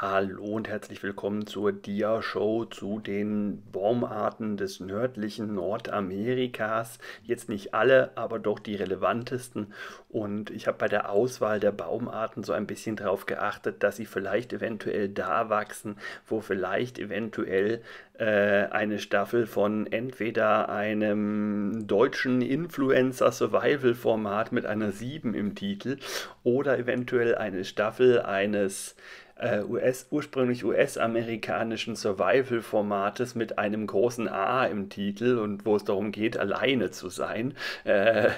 Hallo und herzlich willkommen zur Dia-Show zu den Baumarten des nördlichen Nordamerikas. Jetzt nicht alle, aber doch die relevantesten. Und ich habe bei der Auswahl der Baumarten so ein bisschen darauf geachtet, dass sie vielleicht eventuell da wachsen, wo vielleicht eventuell äh, eine Staffel von entweder einem deutschen Influencer-Survival-Format mit einer 7 im Titel oder eventuell eine Staffel eines äh, US, ursprünglich US-amerikanischen Survival-Formates mit einem großen A im Titel und wo es darum geht, alleine zu sein, äh,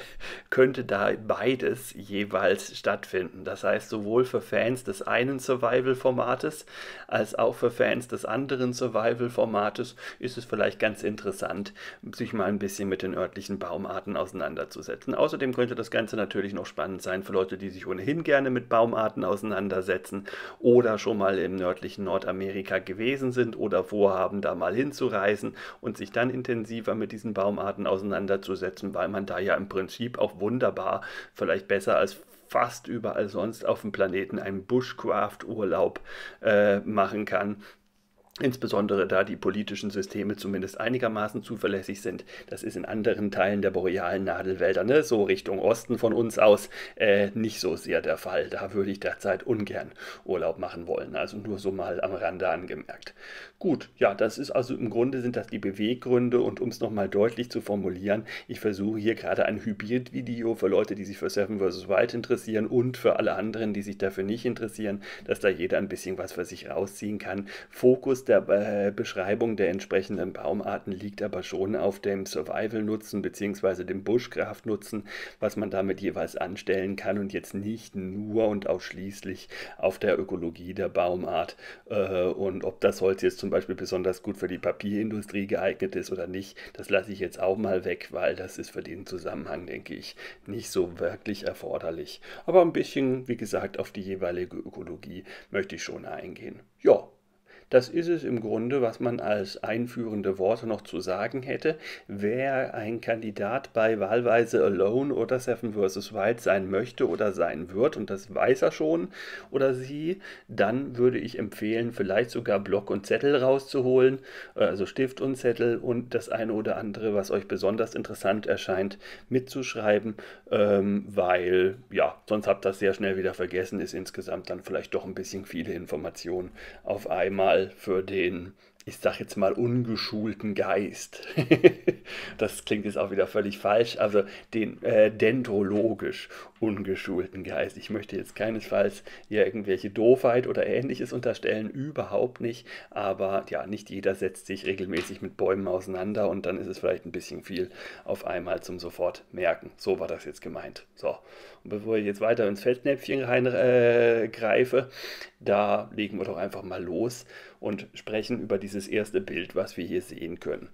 könnte da beides jeweils stattfinden. Das heißt, sowohl für Fans des einen Survival-Formates als auch für Fans des anderen Survival-Formates ist es vielleicht ganz interessant, sich mal ein bisschen mit den örtlichen Baumarten auseinanderzusetzen. Außerdem könnte das Ganze natürlich noch spannend sein für Leute, die sich ohnehin gerne mit Baumarten auseinandersetzen oder Angler schon mal im nördlichen Nordamerika gewesen sind oder vorhaben, da mal hinzureisen und sich dann intensiver mit diesen Baumarten auseinanderzusetzen, weil man da ja im Prinzip auch wunderbar, vielleicht besser als fast überall sonst auf dem Planeten einen Bushcraft-Urlaub äh, machen kann, Insbesondere da die politischen Systeme zumindest einigermaßen zuverlässig sind. Das ist in anderen Teilen der borealen Nadelwälder, ne, so Richtung Osten von uns aus, äh, nicht so sehr der Fall. Da würde ich derzeit ungern Urlaub machen wollen. Also nur so mal am Rande angemerkt. Gut, ja, das ist also im Grunde sind das die Beweggründe und um es nochmal deutlich zu formulieren, ich versuche hier gerade ein Hybrid-Video für Leute, die sich für Seven vs. Wild interessieren und für alle anderen, die sich dafür nicht interessieren, dass da jeder ein bisschen was für sich rausziehen kann. Fokus der äh, Beschreibung der entsprechenden Baumarten liegt aber schon auf dem Survival-Nutzen bzw. dem Bushcraft-Nutzen, was man damit jeweils anstellen kann und jetzt nicht nur und ausschließlich auf der Ökologie der Baumart äh, und ob das Holz jetzt zum Beispiel besonders gut für die Papierindustrie geeignet ist oder nicht, das lasse ich jetzt auch mal weg, weil das ist für den Zusammenhang, denke ich, nicht so wirklich erforderlich. Aber ein bisschen, wie gesagt, auf die jeweilige Ökologie möchte ich schon eingehen. Ja, das ist es im Grunde, was man als einführende Worte noch zu sagen hätte. Wer ein Kandidat bei wahlweise Alone oder Seven vs. Wild sein möchte oder sein wird, und das weiß er schon oder sie, dann würde ich empfehlen, vielleicht sogar Block und Zettel rauszuholen, äh, also Stift und Zettel und das eine oder andere, was euch besonders interessant erscheint, mitzuschreiben, ähm, weil ja, sonst habt ihr das sehr schnell wieder vergessen, ist insgesamt dann vielleicht doch ein bisschen viele Informationen auf einmal Fall für den, ich sag jetzt mal, ungeschulten Geist. das klingt jetzt auch wieder völlig falsch. Also den äh, dendrologisch ungeschulten Geist. Ich möchte jetzt keinesfalls hier irgendwelche Doofheit oder ähnliches unterstellen, überhaupt nicht. Aber ja, nicht jeder setzt sich regelmäßig mit Bäumen auseinander und dann ist es vielleicht ein bisschen viel auf einmal zum sofort merken. So war das jetzt gemeint. So, und bevor ich jetzt weiter ins Feldnäpfchen reingreife, äh, da legen wir doch einfach mal los und sprechen über dieses erste Bild, was wir hier sehen können.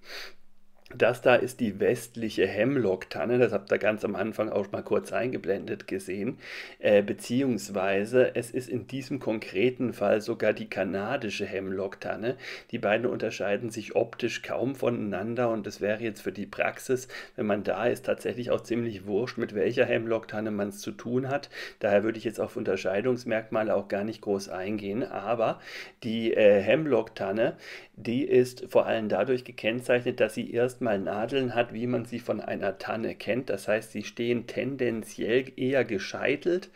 Das da ist die westliche Hemlock-Tanne, das habt ihr ganz am Anfang auch mal kurz eingeblendet gesehen, äh, beziehungsweise es ist in diesem konkreten Fall sogar die kanadische Hemlock-Tanne. Die beiden unterscheiden sich optisch kaum voneinander und es wäre jetzt für die Praxis, wenn man da ist, tatsächlich auch ziemlich wurscht, mit welcher Hemlock-Tanne man es zu tun hat. Daher würde ich jetzt auf Unterscheidungsmerkmale auch gar nicht groß eingehen, aber die äh, Hemlock-Tanne, die ist vor allem dadurch gekennzeichnet, dass sie erst erstmal Nadeln hat, wie man sie von einer Tanne kennt. Das heißt, sie stehen tendenziell eher gescheitelt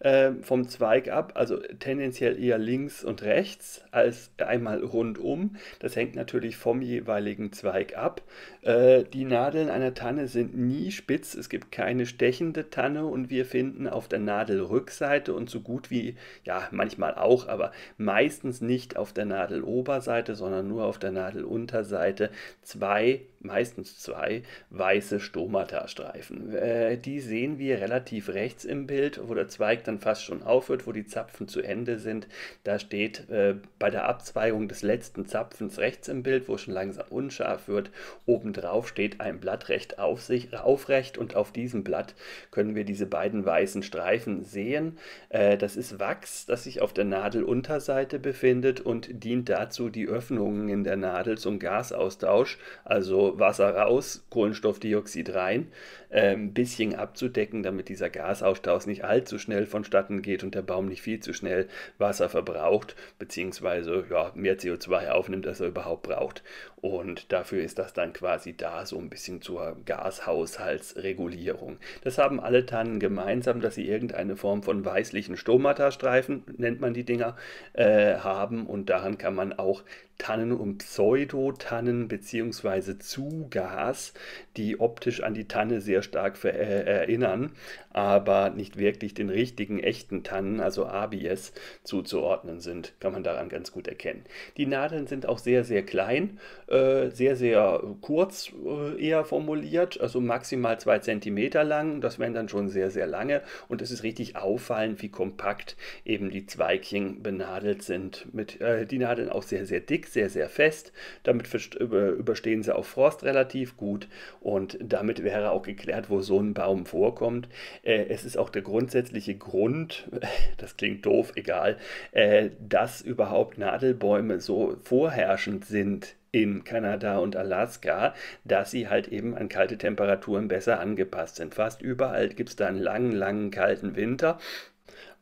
äh, vom Zweig ab, also tendenziell eher links und rechts als einmal rundum. Das hängt natürlich vom jeweiligen Zweig ab. Äh, die Nadeln einer Tanne sind nie spitz, es gibt keine stechende Tanne und wir finden auf der Nadelrückseite und so gut wie, ja, manchmal auch, aber meistens nicht auf der Nadeloberseite, sondern nur auf der Nadelunterseite zwei, meistens zwei, weiße Stomata-Streifen. Äh, die sehen wir relativ rechts im Bild, wo der Zweig dann fast schon aufhört, wo die Zapfen zu Ende sind. Da steht äh, bei der Abzweigung des letzten Zapfens rechts im Bild, wo schon langsam unscharf wird, obendrauf steht ein Blatt recht auf sich, aufrecht und auf diesem Blatt können wir diese beiden weißen Streifen sehen. Äh, das ist Wachs, das sich auf der Nadelunterseite befindet und dient dazu, die Öffnungen in der Nadel zum Gasaustausch, also Wasser raus, Kohlenstoffdioxid rein, ein ähm, bisschen abzudecken, damit dieser Gasaustausch nicht allzu schnell vonstatten geht und der Baum nicht viel zu schnell Wasser verbraucht, beziehungsweise ja, mehr CO2 aufnimmt, als er überhaupt braucht. Und dafür ist das dann quasi da, so ein bisschen zur Gashaushaltsregulierung. Das haben alle Tannen gemeinsam, dass sie irgendeine Form von weißlichen Stomata-Streifen, nennt man die Dinger, äh, haben. Und daran kann man auch Tannen und Pseudotannen bzw. Zugas, die optisch an die Tanne sehr stark äh, erinnern, aber nicht wirklich den richtigen echten Tannen, also Abies, zuzuordnen sind, kann man daran ganz gut erkennen. Die Nadeln sind auch sehr, sehr klein äh, sehr, sehr kurz äh, eher formuliert, also maximal zwei Zentimeter lang. Das wären dann schon sehr, sehr lange. Und es ist richtig auffallend, wie kompakt eben die Zweigchen benadelt sind. Mit, äh, die Nadeln auch sehr, sehr dick, sehr, sehr fest. Damit überstehen sie auch Frost relativ gut. Und damit wäre auch geklärt, wo so ein Baum vorkommt. Äh, es ist auch der grundsätzliche Grund, das klingt doof, egal, äh, dass überhaupt Nadelbäume so vorherrschend sind in Kanada und Alaska, dass sie halt eben an kalte Temperaturen besser angepasst sind. Fast überall gibt es da einen langen, langen kalten Winter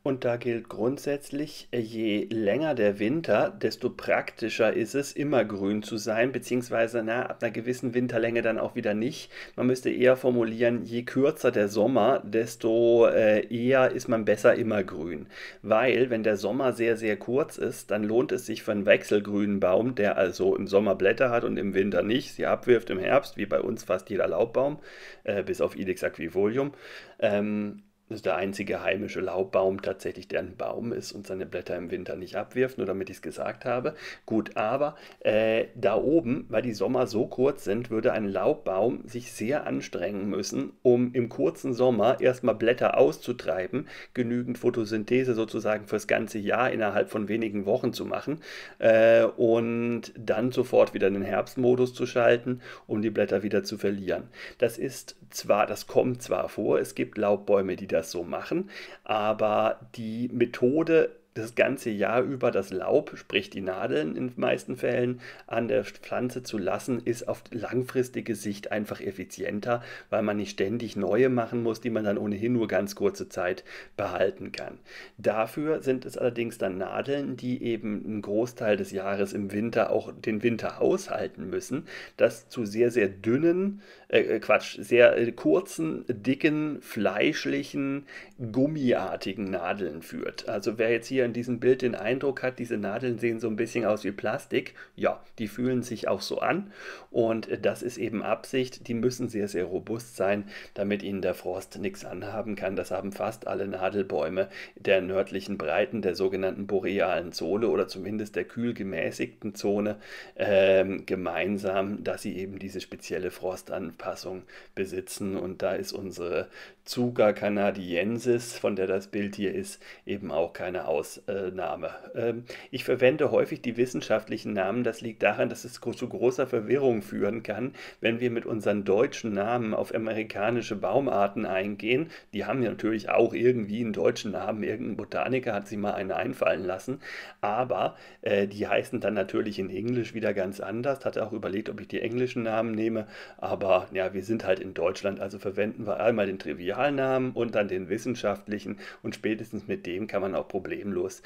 und da gilt grundsätzlich, äh, je länger der Winter, desto praktischer ist es, immer grün zu sein, beziehungsweise na, ab einer gewissen Winterlänge dann auch wieder nicht. Man müsste eher formulieren, je kürzer der Sommer, desto äh, eher ist man besser immer grün. Weil, wenn der Sommer sehr, sehr kurz ist, dann lohnt es sich für einen wechselgrünen Baum, der also im Sommer Blätter hat und im Winter nicht, sie abwirft im Herbst, wie bei uns fast jeder Laubbaum, äh, bis auf Ilex aquivolium. ähm, das ist der einzige heimische Laubbaum tatsächlich, der ein Baum ist und seine Blätter im Winter nicht abwirft, nur damit ich es gesagt habe. Gut, aber äh, da oben, weil die Sommer so kurz sind, würde ein Laubbaum sich sehr anstrengen müssen, um im kurzen Sommer erstmal Blätter auszutreiben, genügend Photosynthese sozusagen fürs ganze Jahr innerhalb von wenigen Wochen zu machen äh, und dann sofort wieder in den Herbstmodus zu schalten, um die Blätter wieder zu verlieren. Das ist zwar, das kommt zwar vor, es gibt Laubbäume, die da das so machen, aber die Methode das ganze Jahr über das Laub, sprich die Nadeln in den meisten Fällen, an der Pflanze zu lassen, ist auf langfristige Sicht einfach effizienter, weil man nicht ständig neue machen muss, die man dann ohnehin nur ganz kurze Zeit behalten kann. Dafür sind es allerdings dann Nadeln, die eben einen Großteil des Jahres im Winter auch den Winter aushalten müssen, das zu sehr, sehr dünnen äh, äh, Quatsch, sehr äh, kurzen, dicken, fleischlichen, gummiartigen Nadeln führt. Also wer jetzt hier in diesem Bild den Eindruck hat, diese Nadeln sehen so ein bisschen aus wie Plastik, ja, die fühlen sich auch so an und äh, das ist eben Absicht. Die müssen sehr, sehr robust sein, damit ihnen der Frost nichts anhaben kann. Das haben fast alle Nadelbäume der nördlichen Breiten, der sogenannten borealen Zone oder zumindest der kühl gemäßigten Zone ähm, gemeinsam, dass sie eben diese spezielle Frost an Anpassung besitzen. Und da ist unsere Zuga canadiensis, von der das Bild hier ist, eben auch keine Ausnahme. Ähm, ich verwende häufig die wissenschaftlichen Namen. Das liegt daran, dass es zu großer Verwirrung führen kann, wenn wir mit unseren deutschen Namen auf amerikanische Baumarten eingehen. Die haben ja natürlich auch irgendwie einen deutschen Namen. Irgendein Botaniker hat sie mal einen einfallen lassen. Aber äh, die heißen dann natürlich in Englisch wieder ganz anders. Hatte auch überlegt, ob ich die englischen Namen nehme. Aber ja, wir sind halt in Deutschland, also verwenden wir einmal den Trivial. Spezialnamen und dann den wissenschaftlichen. Und spätestens mit dem kann man auch problemlos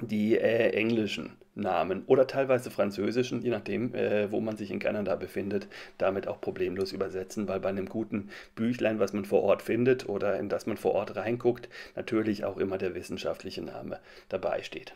die äh, englischen Namen oder teilweise französischen, je nachdem, äh, wo man sich in Kanada befindet, damit auch problemlos übersetzen, weil bei einem guten Büchlein, was man vor Ort findet oder in das man vor Ort reinguckt, natürlich auch immer der wissenschaftliche Name dabei steht.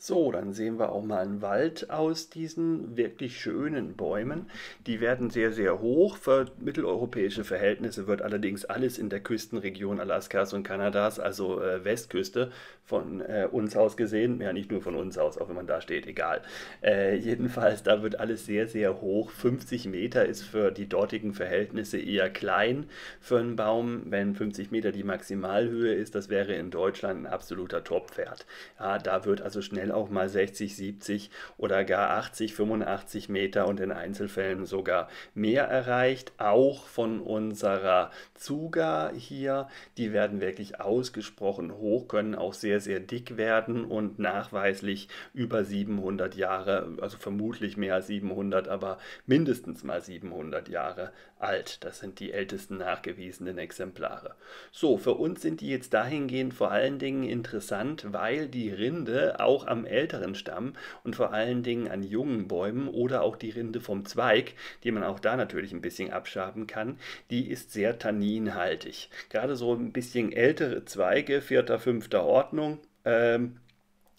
So, dann sehen wir auch mal einen Wald aus diesen wirklich schönen Bäumen. Die werden sehr, sehr hoch. Für mitteleuropäische Verhältnisse wird allerdings alles in der Küstenregion Alaskas und Kanadas, also äh, Westküste, von äh, uns aus gesehen, ja nicht nur von uns aus, auch wenn man da steht, egal. Äh, jedenfalls, da wird alles sehr, sehr hoch. 50 Meter ist für die dortigen Verhältnisse eher klein für einen Baum. Wenn 50 Meter die Maximalhöhe ist, das wäre in Deutschland ein absoluter Topfwert. Ja, da wird also schnell schnell auch mal 60, 70 oder gar 80, 85 Meter und in Einzelfällen sogar mehr erreicht. Auch von unserer Zuga hier, die werden wirklich ausgesprochen hoch, können auch sehr, sehr dick werden und nachweislich über 700 Jahre, also vermutlich mehr als 700, aber mindestens mal 700 Jahre alt. Das sind die ältesten nachgewiesenen Exemplare. So, für uns sind die jetzt dahingehend vor allen Dingen interessant, weil die Rinde auch am am älteren Stamm und vor allen Dingen an jungen Bäumen oder auch die Rinde vom Zweig, die man auch da natürlich ein bisschen abschaben kann, die ist sehr tanninhaltig. Gerade so ein bisschen ältere Zweige, vierter, fünfter Ordnung, ähm,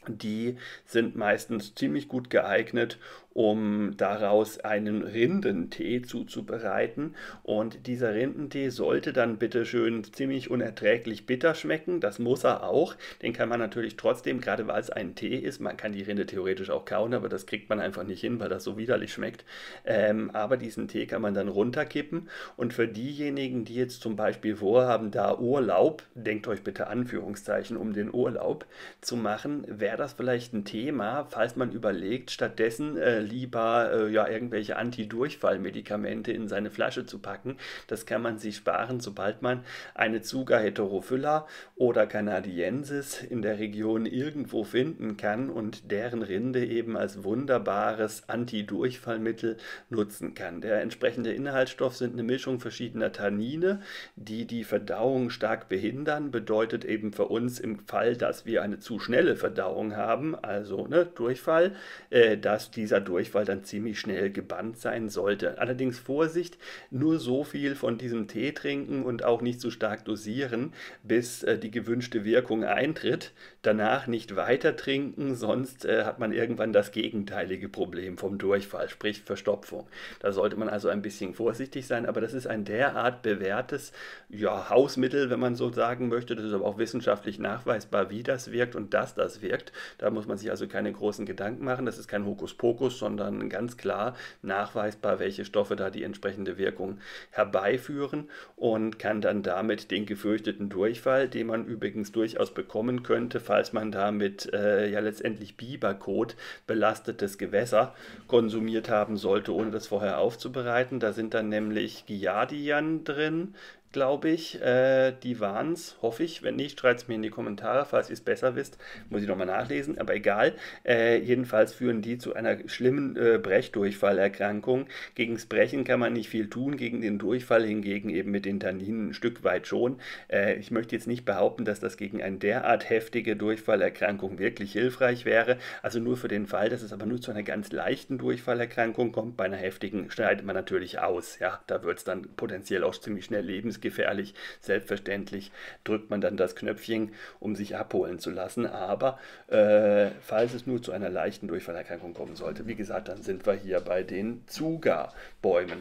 die sind meistens ziemlich gut geeignet, um daraus einen Rindentee zuzubereiten. Und dieser Rindentee sollte dann bitte schön ziemlich unerträglich bitter schmecken. Das muss er auch. Den kann man natürlich trotzdem, gerade weil es ein Tee ist, man kann die Rinde theoretisch auch kauen, aber das kriegt man einfach nicht hin, weil das so widerlich schmeckt. Ähm, aber diesen Tee kann man dann runterkippen. Und für diejenigen, die jetzt zum Beispiel vorhaben, da Urlaub, denkt euch bitte Anführungszeichen, um den Urlaub zu machen, wäre das vielleicht ein Thema, falls man überlegt, stattdessen äh, lieber äh, ja, irgendwelche Antidurchfallmedikamente in seine Flasche zu packen. Das kann man sich sparen, sobald man eine Zuga heterophylla oder canadiensis in der Region irgendwo finden kann und deren Rinde eben als wunderbares Antidurchfallmittel nutzen kann. Der entsprechende Inhaltsstoff sind eine Mischung verschiedener Tannine, die die Verdauung stark behindern, bedeutet eben für uns im Fall, dass wir eine zu schnelle Verdauung haben, also ne, Durchfall, äh, dass dieser Durchfall dann ziemlich schnell gebannt sein sollte. Allerdings Vorsicht, nur so viel von diesem Tee trinken und auch nicht zu so stark dosieren, bis äh, die gewünschte Wirkung eintritt. Danach nicht weiter trinken, sonst äh, hat man irgendwann das gegenteilige Problem vom Durchfall, sprich Verstopfung. Da sollte man also ein bisschen vorsichtig sein, aber das ist ein derart bewährtes ja, Hausmittel, wenn man so sagen möchte. Das ist aber auch wissenschaftlich nachweisbar, wie das wirkt und dass das wirkt. Da muss man sich also keine großen Gedanken machen. Das ist kein Hokuspokus, sondern ganz klar nachweisbar, welche Stoffe da die entsprechende Wirkung herbeiführen und kann dann damit den gefürchteten Durchfall, den man übrigens durchaus bekommen könnte, falls man damit äh, ja letztendlich Biberkot belastetes Gewässer konsumiert haben sollte, ohne das vorher aufzubereiten. Da sind dann nämlich Giardian drin, glaube ich. Äh, die waren es, hoffe ich. Wenn nicht, schreibt es mir in die Kommentare, falls ihr es besser wisst. Muss ich nochmal nachlesen, aber egal. Äh, jedenfalls führen die zu einer schlimmen äh, Brechdurchfallerkrankung. Gegen das Brechen kann man nicht viel tun, gegen den Durchfall hingegen eben mit den Tanninen ein Stück weit schon. Äh, ich möchte jetzt nicht behaupten, dass das gegen eine derart heftige Durchfallerkrankung wirklich hilfreich wäre. Also nur für den Fall, dass es aber nur zu einer ganz leichten Durchfallerkrankung kommt. Bei einer heftigen schneidet man natürlich aus. Ja, da wird es dann potenziell auch ziemlich schnell lebens ist gefährlich. Selbstverständlich drückt man dann das Knöpfchen, um sich abholen zu lassen. Aber äh, falls es nur zu einer leichten Durchfallerkrankung kommen sollte, wie gesagt, dann sind wir hier bei den zuga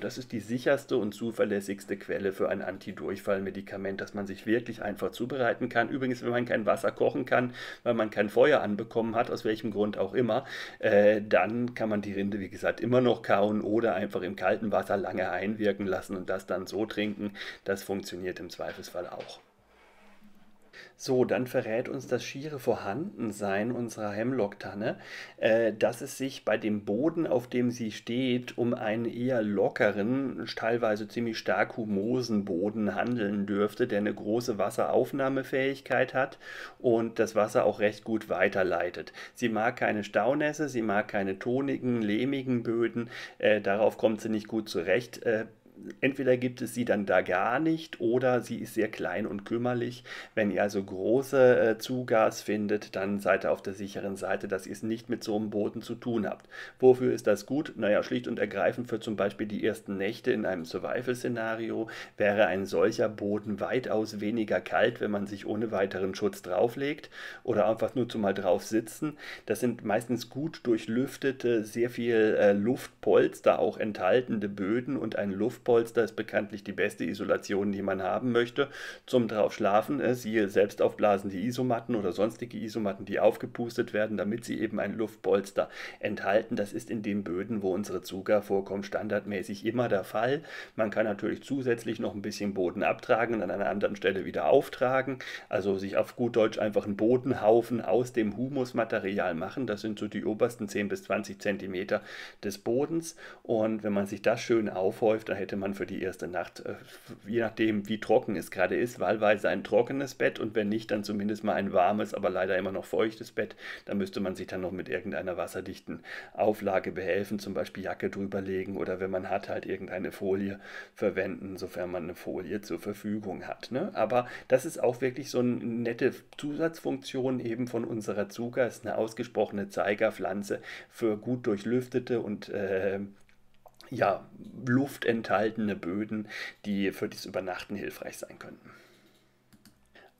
Das ist die sicherste und zuverlässigste Quelle für ein Antidurchfallmedikament, das man sich wirklich einfach zubereiten kann. Übrigens, wenn man kein Wasser kochen kann, weil man kein Feuer anbekommen hat, aus welchem Grund auch immer, äh, dann kann man die Rinde, wie gesagt, immer noch kauen oder einfach im kalten Wasser lange einwirken lassen und das dann so trinken, dass funktioniert im Zweifelsfall auch. So, dann verrät uns das schiere Vorhandensein unserer Hemlocktanne, äh, dass es sich bei dem Boden, auf dem sie steht, um einen eher lockeren, teilweise ziemlich stark humosen Boden handeln dürfte, der eine große Wasseraufnahmefähigkeit hat und das Wasser auch recht gut weiterleitet. Sie mag keine Staunässe, sie mag keine tonigen, lehmigen Böden, äh, darauf kommt sie nicht gut zurecht. Äh, entweder gibt es sie dann da gar nicht oder sie ist sehr klein und kümmerlich. Wenn ihr also große äh, Zugas findet, dann seid ihr auf der sicheren Seite, dass ihr es nicht mit so einem Boden zu tun habt. Wofür ist das gut? Naja, schlicht und ergreifend für zum Beispiel die ersten Nächte in einem Survival-Szenario wäre ein solcher Boden weitaus weniger kalt, wenn man sich ohne weiteren Schutz drauflegt oder einfach nur zumal drauf sitzen. Das sind meistens gut durchlüftete, sehr viel äh, Luftpolster auch enthaltende Böden und ein Luftpolster Heizpolster ist bekanntlich die beste Isolation, die man haben möchte. Zum drauf schlafen, äh, siehe selbst aufblasende Isomatten oder sonstige Isomatten, die aufgepustet werden, damit sie eben ein Luftpolster enthalten. Das ist in den Böden, wo unsere Zucker vorkommt, standardmäßig immer der Fall. Man kann natürlich zusätzlich noch ein bisschen Boden abtragen und an einer anderen Stelle wieder auftragen. Also sich auf gut Deutsch einfach einen Bodenhaufen aus dem Humusmaterial machen. Das sind so die obersten 10 bis 20 Zentimeter des Bodens. Und wenn man sich das schön aufhäuft, dann hätte man für die erste Nacht, äh, je nachdem, wie trocken es gerade ist, wahlweise ein trockenes Bett und wenn nicht, dann zumindest mal ein warmes, aber leider immer noch feuchtes Bett. Da müsste man sich dann noch mit irgendeiner wasserdichten Auflage behelfen, zum Beispiel Jacke drüberlegen oder wenn man hat, halt irgendeine Folie verwenden, sofern man eine Folie zur Verfügung hat. Ne? Aber das ist auch wirklich so eine nette Zusatzfunktion eben von unserer Zuga, ist eine ausgesprochene Zeigerpflanze für gut durchlüftete und äh, ja, luftenthaltene Böden, die für das Übernachten hilfreich sein könnten.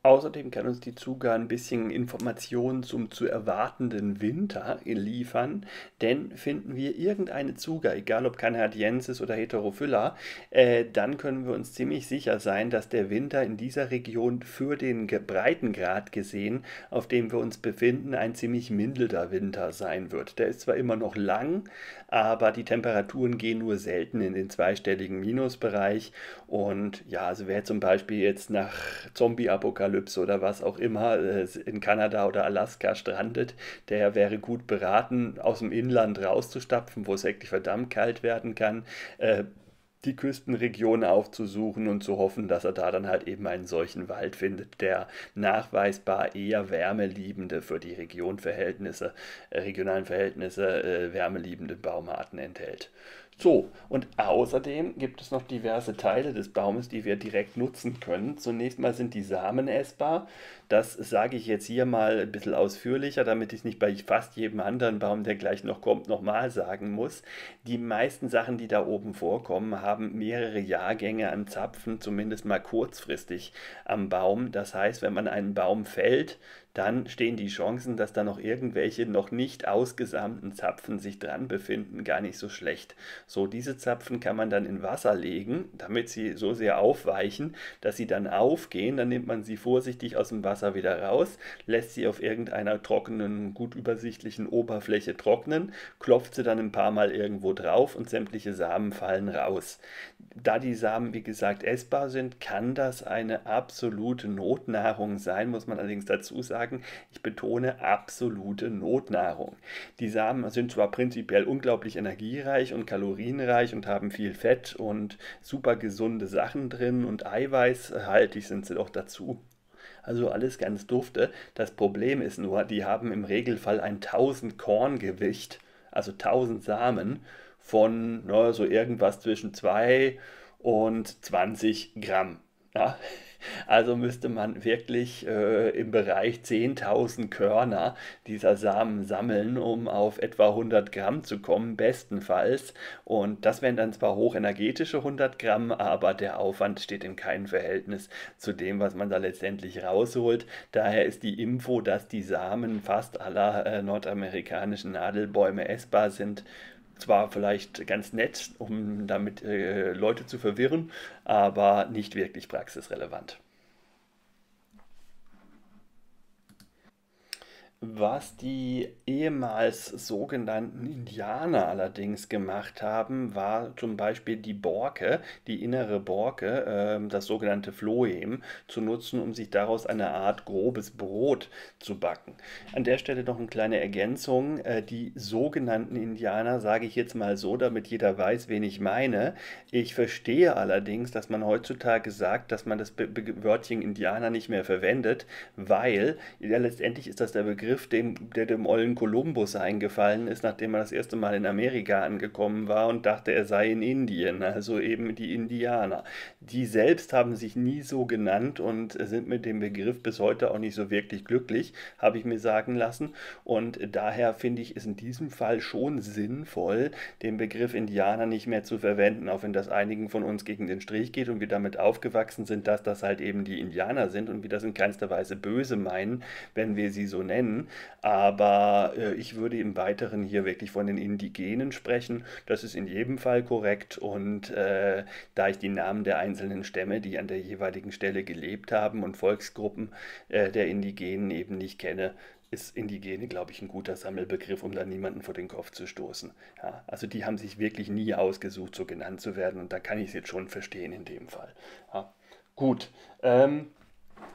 Außerdem kann uns die Zuga ein bisschen Informationen zum zu erwartenden Winter liefern, denn finden wir irgendeine Zuga, egal ob Canadiensis oder Heterophylla, äh, dann können wir uns ziemlich sicher sein, dass der Winter in dieser Region für den Breitengrad gesehen, auf dem wir uns befinden, ein ziemlich mindelter Winter sein wird. Der ist zwar immer noch lang, aber die Temperaturen gehen nur selten in den zweistelligen Minusbereich und ja, also wer zum Beispiel jetzt nach Zombie-Apokalypse Apokalypse oder was auch immer äh, in Kanada oder Alaska strandet, der wäre gut beraten, aus dem Inland rauszustapfen, wo es wirklich verdammt kalt werden kann. Äh, die Küstenregion aufzusuchen und zu hoffen, dass er da dann halt eben einen solchen Wald findet, der nachweisbar eher wärmeliebende für die Region äh, regionalen Verhältnisse, wärmeliebende Baumarten enthält. So, und außerdem gibt es noch diverse Teile des Baumes, die wir direkt nutzen können. Zunächst mal sind die Samen essbar. Das sage ich jetzt hier mal ein bisschen ausführlicher, damit ich es nicht bei fast jedem anderen Baum, der gleich noch kommt, nochmal sagen muss. Die meisten Sachen, die da oben vorkommen, haben mehrere Jahrgänge an Zapfen, zumindest mal kurzfristig am Baum. Das heißt, wenn man einen Baum fällt, dann stehen die Chancen, dass da noch irgendwelche noch nicht ausgesamten Zapfen sich dran befinden, gar nicht so schlecht. So, diese Zapfen kann man dann in Wasser legen, damit sie so sehr aufweichen, dass sie dann aufgehen. Dann nimmt man sie vorsichtig aus dem Wasser wieder raus, lässt sie auf irgendeiner trockenen, gut übersichtlichen Oberfläche trocknen, klopft sie dann ein paar Mal irgendwo drauf und sämtliche Samen fallen raus. Da die Samen, wie gesagt, essbar sind, kann das eine absolute Notnahrung sein, muss man allerdings dazu sagen sagen, ich betone absolute Notnahrung. Die Samen sind zwar prinzipiell unglaublich energiereich und kalorienreich und haben viel Fett und super gesunde Sachen drin und eiweißhaltig äh, sind sie doch dazu. Also alles ganz dufte. Das Problem ist nur, die haben im Regelfall ein 1000 Korngewicht, also 1000 Samen von ne, so irgendwas zwischen 2 und 20 Gramm. Ja, also müsste man wirklich äh, im Bereich 10.000 Körner dieser Samen sammeln, um auf etwa 100 Gramm zu kommen, bestenfalls. Und das wären dann zwar hochenergetische 100 Gramm, aber der Aufwand steht in keinem Verhältnis zu dem, was man da letztendlich rausholt. Daher ist die Info, dass die Samen fast aller äh, nordamerikanischen Nadelbäume essbar sind, zwar vielleicht ganz nett, um damit äh, Leute zu verwirren, aber nicht wirklich praxisrelevant. Was die ehemals sogenannten Indianer allerdings gemacht haben, war zum Beispiel die Borke, die innere Borke, ähm, das sogenannte Flohem, zu nutzen, um sich daraus eine Art grobes Brot zu backen. An der Stelle noch eine kleine Ergänzung. Äh, die sogenannten Indianer sage ich jetzt mal so, damit jeder weiß, wen ich meine. Ich verstehe allerdings, dass man heutzutage sagt, dass man das Wörtchen Indianer nicht mehr verwendet, weil ja, letztendlich ist das der Begriff, Begriff, dem, der dem ollen Kolumbus eingefallen ist, nachdem er das erste Mal in Amerika angekommen war und dachte, er sei in Indien, also eben die Indianer. Die selbst haben sich nie so genannt und sind mit dem Begriff bis heute auch nicht so wirklich glücklich, habe ich mir sagen lassen. Und daher finde ich es in diesem Fall schon sinnvoll, den Begriff Indianer nicht mehr zu verwenden, auch wenn das einigen von uns gegen den Strich geht und wir damit aufgewachsen sind, dass das halt eben die Indianer sind und wir das in keinster Weise böse meinen, wenn wir sie so nennen. Aber äh, ich würde im Weiteren hier wirklich von den Indigenen sprechen. Das ist in jedem Fall korrekt. Und äh, da ich die Namen der einzelnen Stämme, die an der jeweiligen Stelle gelebt haben und Volksgruppen äh, der Indigenen eben nicht kenne, ist Indigene, glaube ich, ein guter Sammelbegriff, um da niemanden vor den Kopf zu stoßen. Ja, also die haben sich wirklich nie ausgesucht, so genannt zu werden und da kann ich es jetzt schon verstehen in dem Fall. Ja, gut, ähm,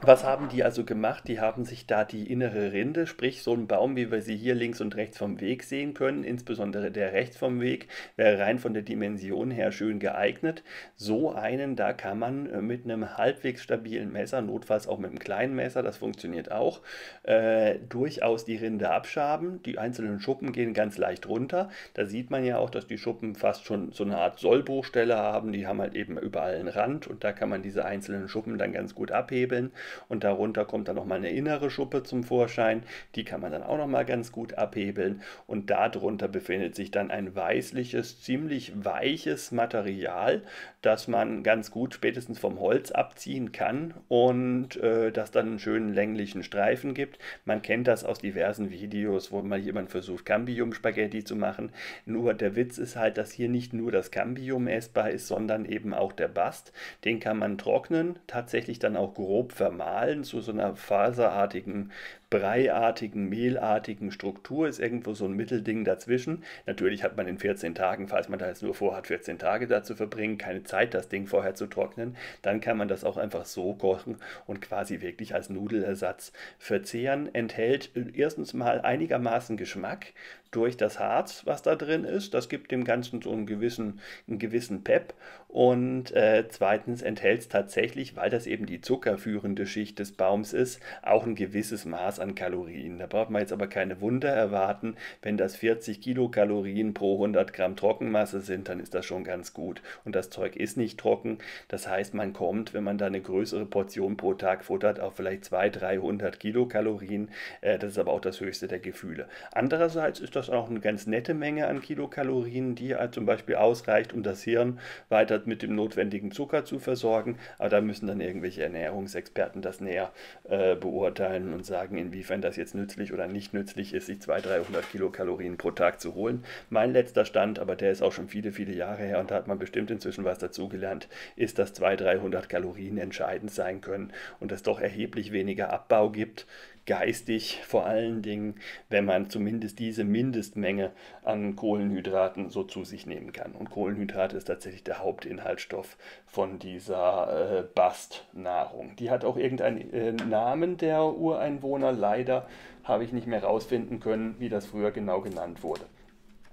was haben die also gemacht? Die haben sich da die innere Rinde, sprich so einen Baum, wie wir sie hier links und rechts vom Weg sehen können, insbesondere der rechts vom Weg, wäre rein von der Dimension her schön geeignet. So einen, da kann man äh, mit einem halbwegs stabilen Messer, notfalls auch mit einem kleinen Messer, das funktioniert auch, äh, durchaus die Rinde abschaben. Die einzelnen Schuppen gehen ganz leicht runter. Da sieht man ja auch, dass die Schuppen fast schon so eine Art Sollbruchstelle haben. Die haben halt eben überall einen Rand und da kann man diese einzelnen Schuppen dann ganz gut abhebeln und darunter kommt dann nochmal eine innere Schuppe zum Vorschein. Die kann man dann auch nochmal ganz gut abhebeln und darunter befindet sich dann ein weißliches, ziemlich weiches Material, das man ganz gut spätestens vom Holz abziehen kann und äh, das dann einen schönen länglichen Streifen gibt. Man kennt das aus diversen Videos, wo mal jemand versucht, Cambium-Spaghetti zu machen. Nur der Witz ist halt, dass hier nicht nur das Cambium essbar ist, sondern eben auch der Bast. Den kann man trocknen, tatsächlich dann auch grob verarbeiten vermahlen zu so einer faserartigen, breiartigen, mehlartigen Struktur, ist irgendwo so ein Mittelding dazwischen. Natürlich hat man in 14 Tagen, falls man da jetzt nur vorhat, 14 Tage dazu verbringen, keine Zeit, das Ding vorher zu trocknen, dann kann man das auch einfach so kochen und quasi wirklich als Nudelersatz verzehren. Enthält erstens mal einigermaßen Geschmack durch das Harz, was da drin ist. Das gibt dem Ganzen so einen gewissen, einen gewissen Pep und äh, zweitens enthält es tatsächlich, weil das eben die zuckerführende Schicht des Baums ist, auch ein gewisses Maß an Kalorien. Da braucht man jetzt aber keine Wunder erwarten. Wenn das 40 Kilokalorien pro 100 Gramm Trockenmasse sind, dann ist das schon ganz gut. Und das Zeug ist nicht trocken. Das heißt, man kommt, wenn man da eine größere Portion pro Tag futtert, auf vielleicht 200, 300 Kilokalorien. Äh, das ist aber auch das höchste der Gefühle. Andererseits ist das auch eine ganz nette Menge an Kilokalorien, die halt zum Beispiel ausreicht, um das Hirn weiter mit dem notwendigen Zucker zu versorgen. Aber da müssen dann irgendwelche Ernährungsexperten das näher äh, beurteilen und sagen, inwiefern das jetzt nützlich oder nicht nützlich ist, sich 200, 300 Kilokalorien pro Tag zu holen. Mein letzter Stand, aber der ist auch schon viele, viele Jahre her und da hat man bestimmt inzwischen was dazugelernt, ist, dass 200, 300 Kalorien entscheidend sein können und es doch erheblich weniger Abbau gibt geistig vor allen Dingen, wenn man zumindest diese Mindestmenge an Kohlenhydraten so zu sich nehmen kann. Und Kohlenhydrate ist tatsächlich der Hauptinhaltsstoff von dieser äh, Bastnahrung. Die hat auch irgendeinen äh, Namen der Ureinwohner. Leider habe ich nicht mehr herausfinden können, wie das früher genau genannt wurde.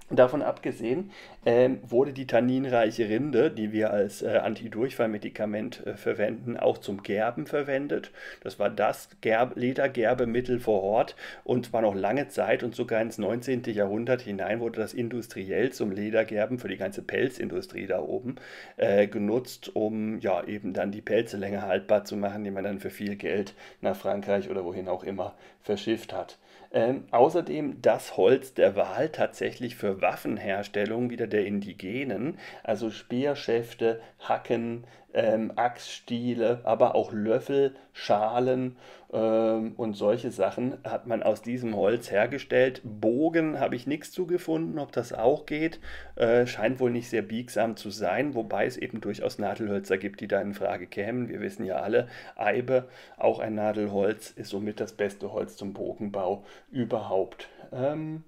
Davon abgesehen ähm, wurde die tanninreiche Rinde, die wir als äh, Antidurchfallmedikament äh, verwenden, auch zum Gerben verwendet. Das war das Gerb Ledergerbemittel vor Ort und zwar noch lange Zeit und sogar ins 19. Jahrhundert hinein wurde das industriell zum Ledergerben für die ganze Pelzindustrie da oben äh, genutzt, um ja eben dann die Pelze länger haltbar zu machen, die man dann für viel Geld nach Frankreich oder wohin auch immer verschifft hat. Ähm, außerdem das Holz der Wahl tatsächlich für Waffenherstellung wieder der Indigenen, also Speerschäfte, Hacken, ähm, Axtstiele, aber auch Löffel, Schalen ähm, und solche Sachen hat man aus diesem Holz hergestellt. Bogen habe ich nichts zugefunden, ob das auch geht. Äh, scheint wohl nicht sehr biegsam zu sein, wobei es eben durchaus Nadelhölzer gibt, die da in Frage kämen. Wir wissen ja alle, Eibe, auch ein Nadelholz, ist somit das beste Holz zum Bogenbau überhaupt. Ähm,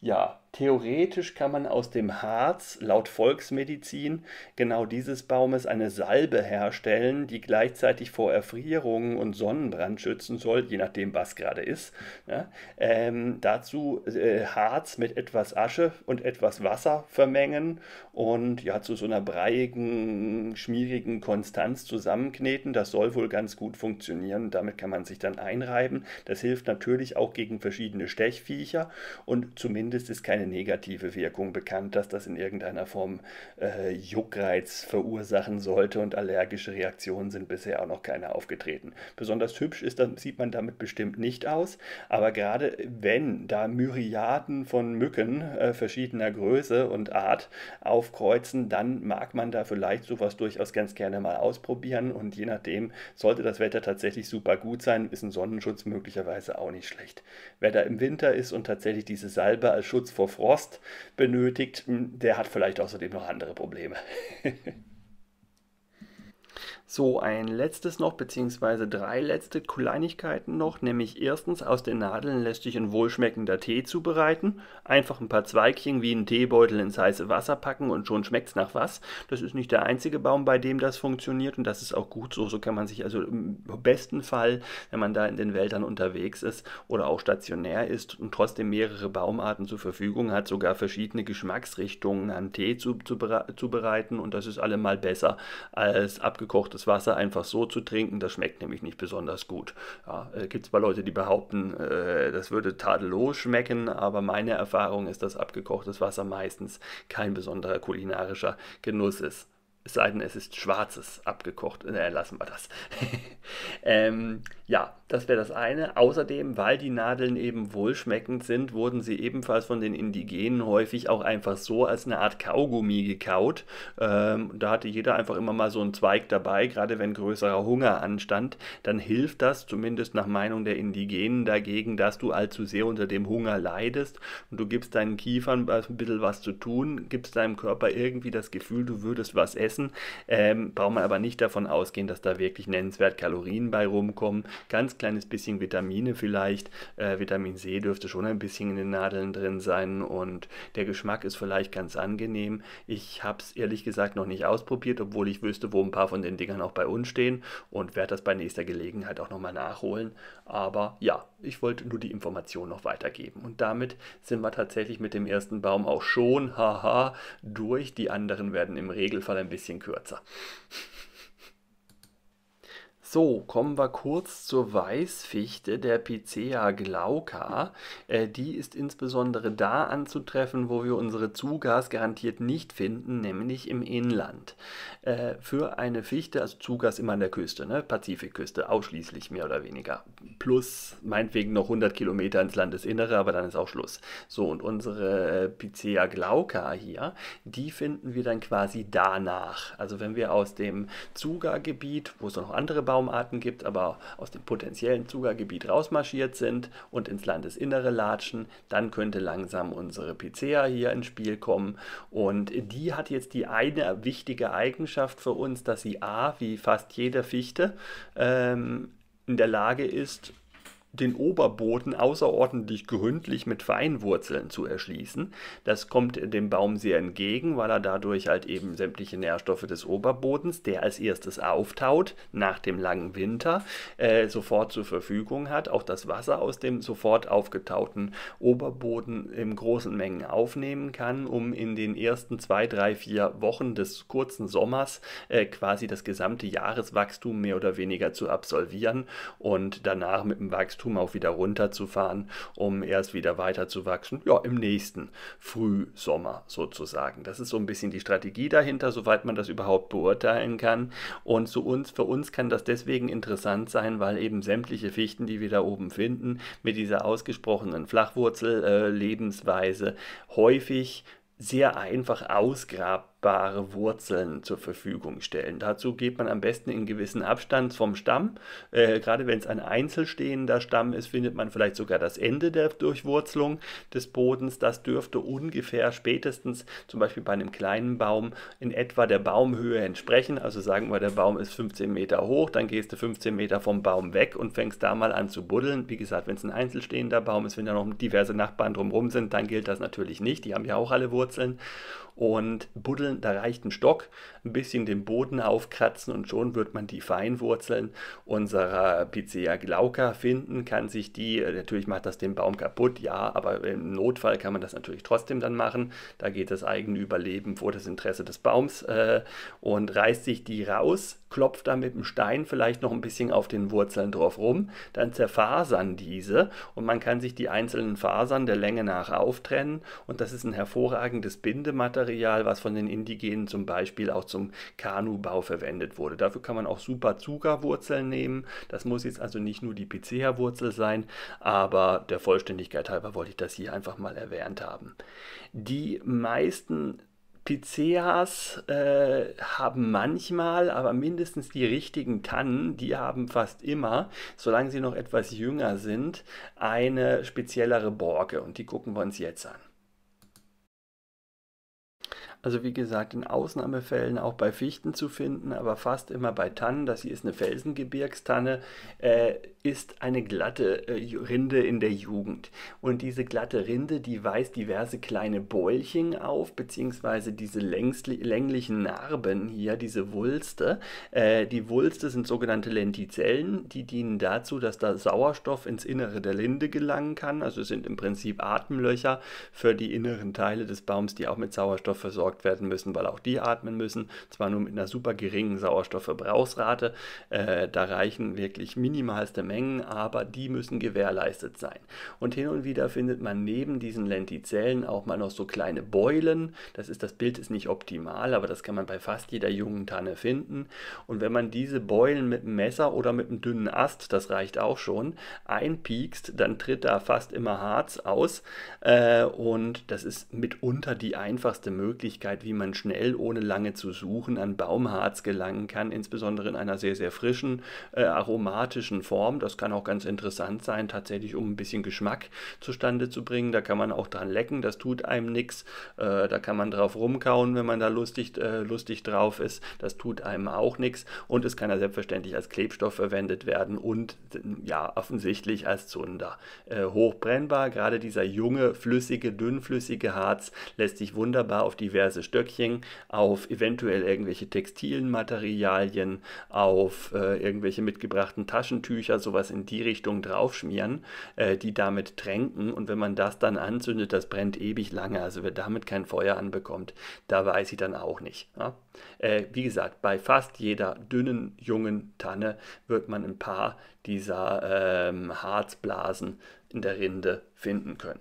ja, Theoretisch kann man aus dem Harz laut Volksmedizin genau dieses Baumes eine Salbe herstellen, die gleichzeitig vor Erfrierungen und Sonnenbrand schützen soll, je nachdem, was gerade ist. Ja, ähm, dazu äh, Harz mit etwas Asche und etwas Wasser vermengen und ja zu so einer breiigen, schmierigen Konstanz zusammenkneten. Das soll wohl ganz gut funktionieren. Damit kann man sich dann einreiben. Das hilft natürlich auch gegen verschiedene Stechviecher und zumindest ist kein keine negative Wirkung bekannt, dass das in irgendeiner Form äh, Juckreiz verursachen sollte und allergische Reaktionen sind bisher auch noch keine aufgetreten. Besonders hübsch ist, das sieht man damit bestimmt nicht aus, aber gerade wenn da Myriaden von Mücken äh, verschiedener Größe und Art aufkreuzen, dann mag man da vielleicht sowas durchaus ganz gerne mal ausprobieren und je nachdem sollte das Wetter tatsächlich super gut sein, ist ein Sonnenschutz möglicherweise auch nicht schlecht. Wer da im Winter ist und tatsächlich diese Salbe als Schutz vor Frost benötigt, hm, der hat vielleicht außerdem noch andere Probleme. So, ein letztes noch, beziehungsweise drei letzte Kleinigkeiten noch, nämlich erstens, aus den Nadeln lässt sich ein wohlschmeckender Tee zubereiten. Einfach ein paar Zweigchen wie einen Teebeutel ins heiße Wasser packen und schon schmeckt es nach was. Das ist nicht der einzige Baum, bei dem das funktioniert und das ist auch gut so. So kann man sich also im besten Fall, wenn man da in den Wäldern unterwegs ist oder auch stationär ist und trotzdem mehrere Baumarten zur Verfügung hat, sogar verschiedene Geschmacksrichtungen an Tee zuzubereiten und das ist allemal besser als abgekochtes das Wasser einfach so zu trinken, das schmeckt nämlich nicht besonders gut. Ja, äh, Gibt zwar Leute, die behaupten, äh, das würde tadellos schmecken, aber meine Erfahrung ist, dass abgekochtes Wasser meistens kein besonderer kulinarischer Genuss ist. Es sei denn, es ist schwarzes abgekocht. Äh, lassen wir das. ähm, ja, das wäre das eine. Außerdem, weil die Nadeln eben wohlschmeckend sind, wurden sie ebenfalls von den Indigenen häufig auch einfach so als eine Art Kaugummi gekaut. Ähm, da hatte jeder einfach immer mal so einen Zweig dabei, gerade wenn größerer Hunger anstand. Dann hilft das, zumindest nach Meinung der Indigenen, dagegen, dass du allzu sehr unter dem Hunger leidest und du gibst deinen Kiefern ein bisschen was zu tun, gibst deinem Körper irgendwie das Gefühl, du würdest was essen. Ähm, braucht man aber nicht davon ausgehen, dass da wirklich nennenswert Kalorien bei rumkommen. Ganz kleines bisschen Vitamine vielleicht. Äh, Vitamin C dürfte schon ein bisschen in den Nadeln drin sein und der Geschmack ist vielleicht ganz angenehm. Ich habe es ehrlich gesagt noch nicht ausprobiert, obwohl ich wüsste, wo ein paar von den Dingern auch bei uns stehen und werde das bei nächster Gelegenheit auch nochmal nachholen. Aber ja, ich wollte nur die Information noch weitergeben. Und damit sind wir tatsächlich mit dem ersten Baum auch schon, haha, durch. Die anderen werden im Regelfall ein bisschen kürzer. So, kommen wir kurz zur Weißfichte der Picea glauca. Äh, die ist insbesondere da anzutreffen, wo wir unsere Zugas garantiert nicht finden, nämlich im Inland. Äh, für eine Fichte, also Zugas immer an der Küste, ne? Pazifikküste ausschließlich mehr oder weniger. Plus meinetwegen noch 100 Kilometer ins Landesinnere, aber dann ist auch Schluss. So, und unsere äh, Picea glauca hier, die finden wir dann quasi danach. Also wenn wir aus dem zuga wo es noch andere Bauern Tannenbaumarten gibt, aber aus dem potenziellen Zugergebiet rausmarschiert sind und ins Landesinnere latschen, dann könnte langsam unsere Picea hier ins Spiel kommen. Und die hat jetzt die eine wichtige Eigenschaft für uns, dass sie A, wie fast jede Fichte, ähm, in der Lage ist, den Oberboden außerordentlich gründlich mit Feinwurzeln zu erschließen. Das kommt dem Baum sehr entgegen, weil er dadurch halt eben sämtliche Nährstoffe des Oberbodens, der als erstes auftaut, nach dem langen Winter, äh, sofort zur Verfügung hat. Auch das Wasser aus dem sofort aufgetauten Oberboden in großen Mengen aufnehmen kann, um in den ersten zwei, drei, vier Wochen des kurzen Sommers äh, quasi das gesamte Jahreswachstum mehr oder weniger zu absolvieren und danach mit dem Wachstum Wachstum auch wieder runterzufahren, um erst wieder weiter zu wachsen, ja, im nächsten Frühsommer sozusagen. Das ist so ein bisschen die Strategie dahinter, soweit man das überhaupt beurteilen kann. Und zu uns, für uns kann das deswegen interessant sein, weil eben sämtliche Fichten, die wir da oben finden, mit dieser ausgesprochenen Flachwurzel-Lebensweise äh, häufig sehr einfach ausgrabbar bare Wurzeln zur Verfügung stellen. Dazu geht man am besten in gewissen Abstand vom Stamm. Äh, gerade wenn es ein einzelstehender Stamm ist, findet man vielleicht sogar das Ende der Durchwurzelung des Bodens. Das dürfte ungefähr spätestens zum Beispiel bei einem kleinen Baum in etwa der Baumhöhe entsprechen. Also sagen wir, der Baum ist 15 Meter hoch, dann gehst du 15 Meter vom Baum weg und fängst da mal an zu buddeln. Wie gesagt, wenn es ein einzelstehender Baum ist, wenn da noch diverse Nachbarn drumherum sind, dann gilt das natürlich nicht. Die haben ja auch alle Wurzeln und buddeln, da reicht ein Stock, ein bisschen den Boden aufkratzen und schon wird man die Feinwurzeln unserer Picea glauca finden, kann sich die, äh, natürlich macht das den Baum kaputt, ja, aber im Notfall kann man das natürlich trotzdem dann machen, da geht das eigene Überleben vor das Interesse des Baums äh, und reißt sich die raus klopft da mit dem Stein vielleicht noch ein bisschen auf den Wurzeln drauf rum, dann zerfasern diese und man kann sich die einzelnen Fasern der Länge nach auftrennen und das ist ein hervorragendes Bindematerial, was von den Indigenen zum Beispiel auch zum Kanubau verwendet wurde. Dafür kann man auch super Zuckerwurzeln nehmen. Das muss jetzt also nicht nur die Picea-Wurzel sein, aber der Vollständigkeit halber wollte ich das hier einfach mal erwähnt haben. Die meisten Piceas äh, haben manchmal, aber mindestens die richtigen Tannen, die haben fast immer, solange sie noch etwas jünger sind, eine speziellere Borke. Und die gucken wir uns jetzt an. Also wie gesagt, in Ausnahmefällen auch bei Fichten zu finden, aber fast immer bei Tannen. Das hier ist eine Felsengebirgstanne, äh, ist eine glatte äh, Rinde in der Jugend. Und diese glatte Rinde, die weist diverse kleine Bäulchen auf, beziehungsweise diese länglichen Narben hier, diese Wulste. Äh, die Wulste sind sogenannte Lentizellen, die dienen dazu, dass da Sauerstoff ins Innere der Linde gelangen kann. Also sind im Prinzip Atemlöcher für die inneren Teile des Baums, die auch mit Sauerstoff versorgt versorgt werden müssen, weil auch die atmen müssen. Zwar nur mit einer super geringen Sauerstoffverbrauchsrate, äh, da reichen wirklich minimalste Mengen, aber die müssen gewährleistet sein. Und hin und wieder findet man neben diesen Lentizellen auch mal noch so kleine Beulen. Das ist das Bild ist nicht optimal, aber das kann man bei fast jeder jungen Tanne finden. Und wenn man diese Beulen mit einem Messer oder mit einem dünnen Ast, das reicht auch schon, einpiekst, dann tritt da fast immer Harz aus. Äh, und das ist mitunter die einfachste Möglichkeit Möglichkeit, wie man schnell, ohne lange zu suchen, an Baumharz gelangen kann, insbesondere in einer sehr, sehr frischen, äh, aromatischen Form. Das kann auch ganz interessant sein, tatsächlich, um ein bisschen Geschmack zustande zu bringen. Da kann man auch dran lecken, das tut einem nichts. Äh, da kann man drauf rumkauen, wenn man da lustig, äh, lustig drauf ist. Das tut einem auch nichts. Und es kann ja selbstverständlich als Klebstoff verwendet werden und ja, offensichtlich als Zunder. Äh, hochbrennbar, gerade dieser junge, flüssige, dünnflüssige Harz lässt sich wunderbar auf diverse teilweise Stöckchen auf eventuell irgendwelche textilen Materialien, auf äh, irgendwelche mitgebrachten Taschentücher, sowas in die Richtung draufschmieren, äh, die damit tränken. Und wenn man das dann anzündet, das brennt ewig lange. Also wer damit kein Feuer anbekommt, da weiß ich dann auch nicht. Ja? Äh, wie gesagt, bei fast jeder dünnen, jungen Tanne wird man ein paar dieser ähm, Harzblasen in der Rinde finden können.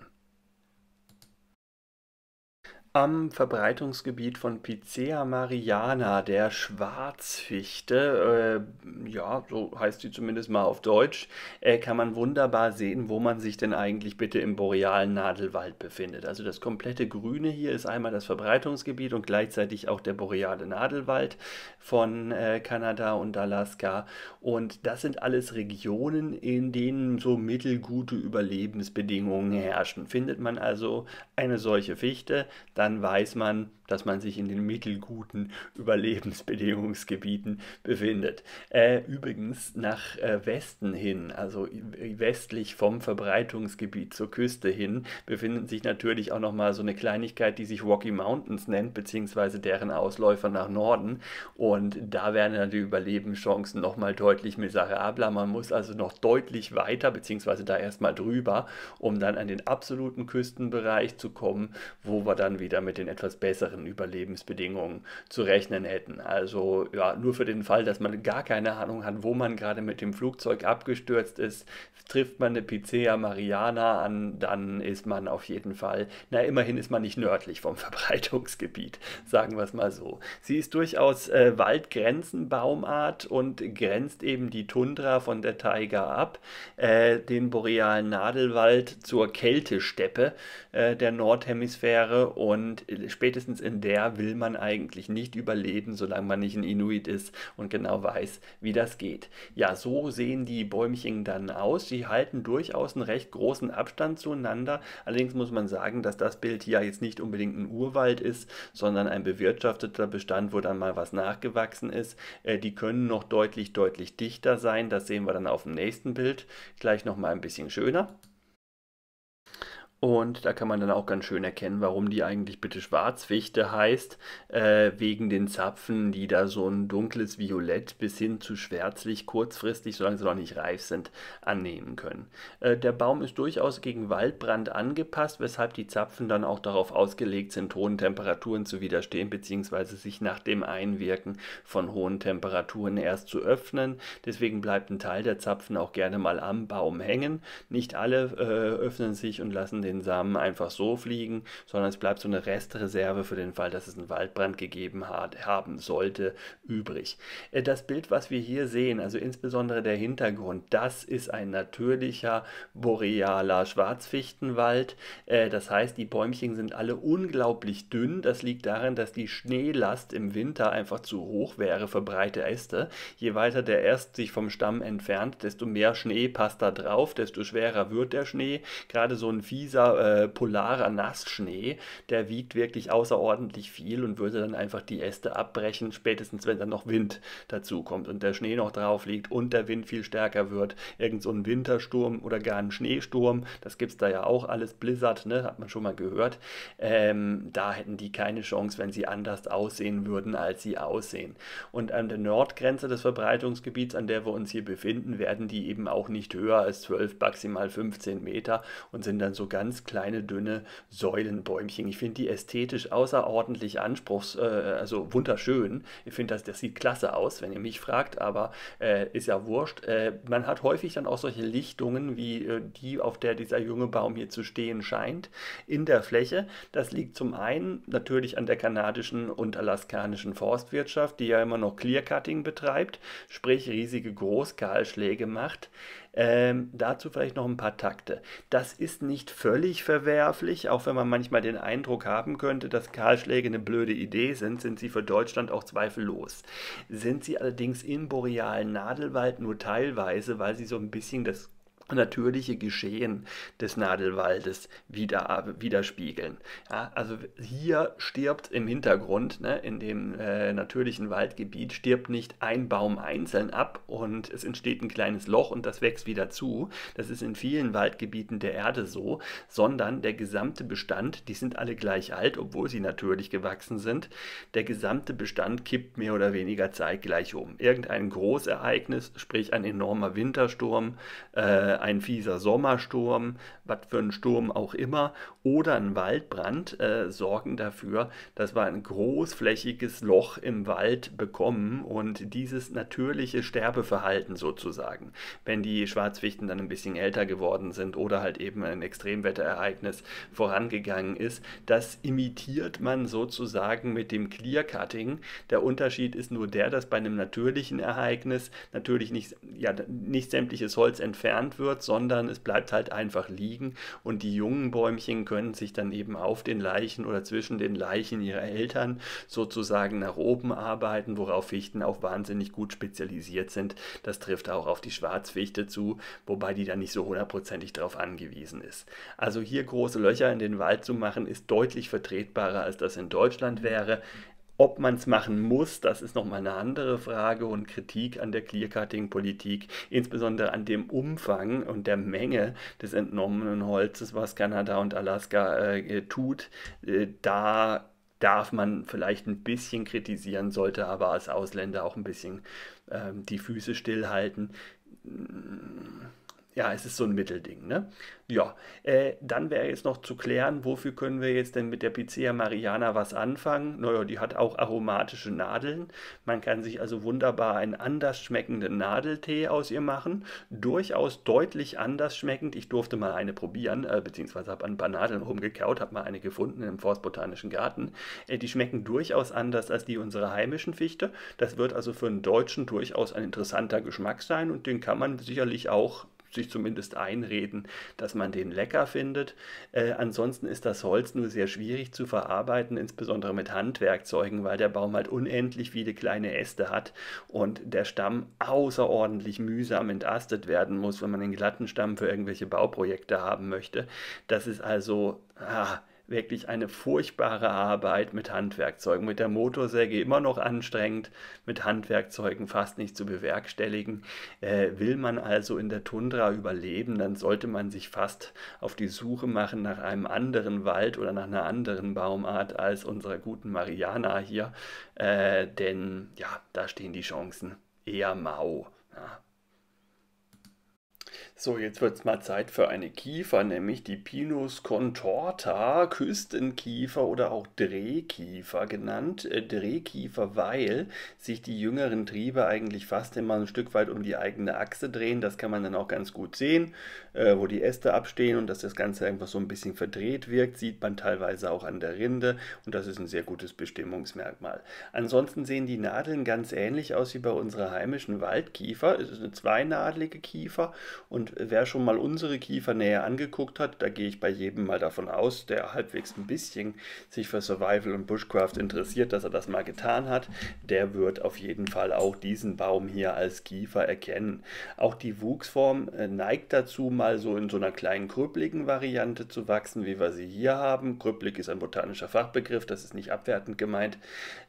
Am Verbreitungsgebiet von Picea mariana, der Schwarzfichte, äh, ja, so heißt sie zumindest mal auf Deutsch, äh, kann man wunderbar sehen, wo man sich denn eigentlich bitte im borealen Nadelwald befindet. Also das komplette Grüne hier ist einmal das Verbreitungsgebiet und gleichzeitig auch der boreale Nadelwald von äh, Kanada und Alaska. Und das sind alles Regionen, in denen so mittelgute Überlebensbedingungen herrschen. Findet man also eine solche Fichte, dann weiß man, dass man sich in den mittelguten Überlebensbedingungsgebieten befindet. Äh, übrigens nach äh, Westen hin, also westlich vom Verbreitungsgebiet zur Küste hin, befinden sich natürlich auch nochmal so eine Kleinigkeit, die sich Rocky Mountains nennt, beziehungsweise deren Ausläufer nach Norden. Und da werden dann die Überlebenschancen nochmal deutlich miserabler. Man muss also noch deutlich weiter, beziehungsweise da erstmal drüber, um dann an den absoluten Küstenbereich zu kommen, wo wir dann wieder mit den etwas besseren besseren Überlebensbedingungen zu rechnen hätten. Also ja, nur für den Fall, dass man gar keine Ahnung hat, wo man gerade mit dem Flugzeug abgestürzt ist, trifft man eine Pizzeria Mariana an, dann ist man auf jeden Fall, na immerhin ist man nicht nördlich vom Verbreitungsgebiet, sagen wir es mal so. Sie ist durchaus äh, Waldgrenzenbaumart und grenzt eben die Tundra von der Taiga ab, äh, den borealen Nadelwald zur Kältesteppe äh, der Nordhemisphäre und äh, spätestens in in der will man eigentlich nicht überleben, solange man nicht ein Inuit ist und genau weiß, wie das geht. Ja, so sehen die Bäumchen dann aus. Sie halten durchaus einen recht großen Abstand zueinander. Allerdings muss man sagen, dass das Bild hier jetzt nicht unbedingt ein Urwald ist, sondern ein bewirtschafteter Bestand, wo dann mal was nachgewachsen ist. Äh, die können noch deutlich, deutlich dichter sein. Das sehen wir dann auf dem nächsten Bild. Gleich nochmal ein bisschen schöner. Und da kann man dann auch ganz schön erkennen, warum die eigentlich bitte Schwarzfichte heißt, äh, wegen den Zapfen, die da so ein dunkles Violett bis hin zu schwärzlich kurzfristig, solange sie noch nicht reif sind, annehmen können. Äh, der Baum ist durchaus gegen Waldbrand angepasst, weshalb die Zapfen dann auch darauf ausgelegt sind, hohen Temperaturen zu widerstehen bzw. sich nach dem Einwirken von hohen Temperaturen erst zu öffnen. Deswegen bleibt ein Teil der Zapfen auch gerne mal am Baum hängen. Nicht alle äh, öffnen sich und lassen den den Samen einfach so fliegen, sondern es bleibt so eine Restreserve für den Fall, dass es einen Waldbrand gegeben hat, haben sollte, übrig. Äh, das Bild, was wir hier sehen, also insbesondere der Hintergrund, das ist ein natürlicher borealer Schwarzfichtenwald. Äh, das heißt, die Bäumchen sind alle unglaublich dünn. Das liegt daran, dass die Schneelast im Winter einfach zu hoch wäre für breite Äste. Je weiter der Ast sich vom Stamm entfernt, desto mehr Schnee passt da drauf, desto schwerer wird der Schnee. Gerade so ein fieser dieser äh, polarer Nassschnee, der wiegt wirklich außerordentlich viel und würde dann einfach die Äste abbrechen, spätestens wenn dann noch Wind dazukommt und der Schnee noch drauf liegt und der Wind viel stärker wird. Irgend so ein Wintersturm oder gar ein Schneesturm, das gibt es da ja auch alles, Blizzard, ne, hat man schon mal gehört. Ähm, da hätten die keine Chance, wenn sie anders aussehen würden, als sie aussehen. Und an der Nordgrenze des Verbreitungsgebiets, an der wir uns hier befinden, werden die eben auch nicht höher als 12, maximal 15 Meter und sind dann so ganz ganz kleine, dünne Säulenbäumchen. Ich finde die ästhetisch außerordentlich anspruchs, äh, also wunderschön. Ich finde, das, das sieht klasse aus, wenn ihr mich fragt, aber äh, ist ja wurscht. Äh, man hat häufig dann auch solche Lichtungen wie äh, die, auf der dieser junge Baum hier zu stehen scheint, in der Fläche. Das liegt zum einen natürlich an der kanadischen und alaskanischen Forstwirtschaft, die ja immer noch Clearcutting betreibt, sprich riesige Großkahlschläge macht. Ähm, dazu vielleicht noch ein paar Takte. Das ist nicht völlig verwerflich, auch wenn man manchmal den Eindruck haben könnte, dass Kahlschläge eine blöde Idee sind, sind sie für Deutschland auch zweifellos. Sind sie allerdings im borealen Nadelwald nur teilweise, weil sie so ein bisschen das natürliche Geschehen des Nadelwaldes wieder, widerspiegeln. Ja, also hier stirbt im Hintergrund, ne, in dem äh, natürlichen Waldgebiet, stirbt nicht ein Baum einzeln ab und es entsteht ein kleines Loch und das wächst wieder zu. Das ist in vielen Waldgebieten der Erde so, sondern der gesamte Bestand, die sind alle gleich alt, obwohl sie natürlich gewachsen sind, der gesamte Bestand kippt mehr oder weniger zeitgleich um. Irgendein Großereignis, sprich ein enormer Wintersturm, äh, ein fieser Sommersturm, was für ein Sturm auch immer, oder ein Waldbrand äh, sorgen dafür, dass wir ein großflächiges Loch im Wald bekommen und dieses natürliche Sterbeverhalten sozusagen. Wenn die Schwarzwichten dann ein bisschen älter geworden sind oder halt eben ein Extremwetterereignis vorangegangen ist, das imitiert man sozusagen mit dem Clear-Cutting. Der Unterschied ist nur der, dass bei einem natürlichen Ereignis natürlich nicht, ja, nicht sämtliches Holz entfernt wird, wird, sondern es bleibt halt einfach liegen und die jungen Bäumchen können sich dann eben auf den Leichen oder zwischen den Leichen ihrer Eltern sozusagen nach oben arbeiten, worauf Fichten auch wahnsinnig gut spezialisiert sind. Das trifft auch auf die Schwarzfichte zu, wobei die dann nicht so hundertprozentig darauf angewiesen ist. Also hier große Löcher in den Wald zu machen, ist deutlich vertretbarer, als das in Deutschland wäre. Ob man es machen muss, das ist nochmal eine andere Frage und Kritik an der Clearcutting-Politik, insbesondere an dem Umfang und der Menge des entnommenen Holzes, was Kanada und Alaska äh, äh, tut, äh, da darf man vielleicht ein bisschen kritisieren, sollte aber als Ausländer auch ein bisschen äh, die Füße stillhalten. Ja, es ist so ein Mittelding, ne? Ja, äh, dann wäre jetzt noch zu klären, wofür können wir jetzt denn mit der Picea Mariana was anfangen? Naja, die hat auch aromatische Nadeln. Man kann sich also wunderbar einen anders schmeckenden Nadeltee aus ihr machen. Durchaus deutlich anders schmeckend. Ich durfte mal eine probieren, äh, beziehungsweise habe ein paar Nadeln rumgekaut, habe mal eine gefunden im Forstbotanischen Garten. Äh, die schmecken durchaus anders als die unserer heimischen Fichte. Das wird also für einen Deutschen durchaus ein interessanter Geschmack sein und den kann man sicherlich auch sich zumindest einreden, dass man den lecker findet. Äh, ansonsten ist das Holz nur sehr schwierig zu verarbeiten, insbesondere mit Handwerkzeugen, weil der Baum halt unendlich viele kleine Äste hat und der Stamm außerordentlich mühsam entastet werden muss, wenn man den glatten Stamm für irgendwelche Bauprojekte haben möchte. Das ist also ah, wirklich eine furchtbare Arbeit mit Handwerkzeugen. Mit der Motorsäge immer noch anstrengend, mit Handwerkzeugen fast nicht zu bewerkstelligen. Äh, will man also in der Tundra überleben, dann sollte man sich fast auf die Suche machen nach einem anderen Wald oder nach einer anderen Baumart als unserer guten Mariana hier. Äh, denn ja, da stehen die Chancen eher mau. Ja. So, jetzt wird es mal Zeit für eine Kiefer, nämlich die Pinus contorta, Küstenkiefer oder auch Drehkiefer genannt. Äh, Drehkiefer, weil sich die jüngeren Triebe eigentlich fast immer ein Stück weit um die eigene Achse drehen. Das kann man dann auch ganz gut sehen, äh, wo die Äste abstehen und dass das Ganze einfach so ein bisschen verdreht wirkt, sieht man teilweise auch an der Rinde und das ist ein sehr gutes Bestimmungsmerkmal. Ansonsten sehen die Nadeln ganz ähnlich aus wie bei unserer heimischen Waldkiefer. Es ist eine zweinadelige Kiefer und und wer schon mal unsere Kiefer näher angeguckt hat, da gehe ich bei jedem mal davon aus, der halbwegs ein bisschen sich für Survival und Bushcraft interessiert, dass er das mal getan hat, der wird auf jeden Fall auch diesen Baum hier als Kiefer erkennen. Auch die Wuchsform äh, neigt dazu, mal so in so einer kleinen krüppligen Variante zu wachsen, wie wir sie hier haben. Krüppelig ist ein botanischer Fachbegriff, das ist nicht abwertend gemeint.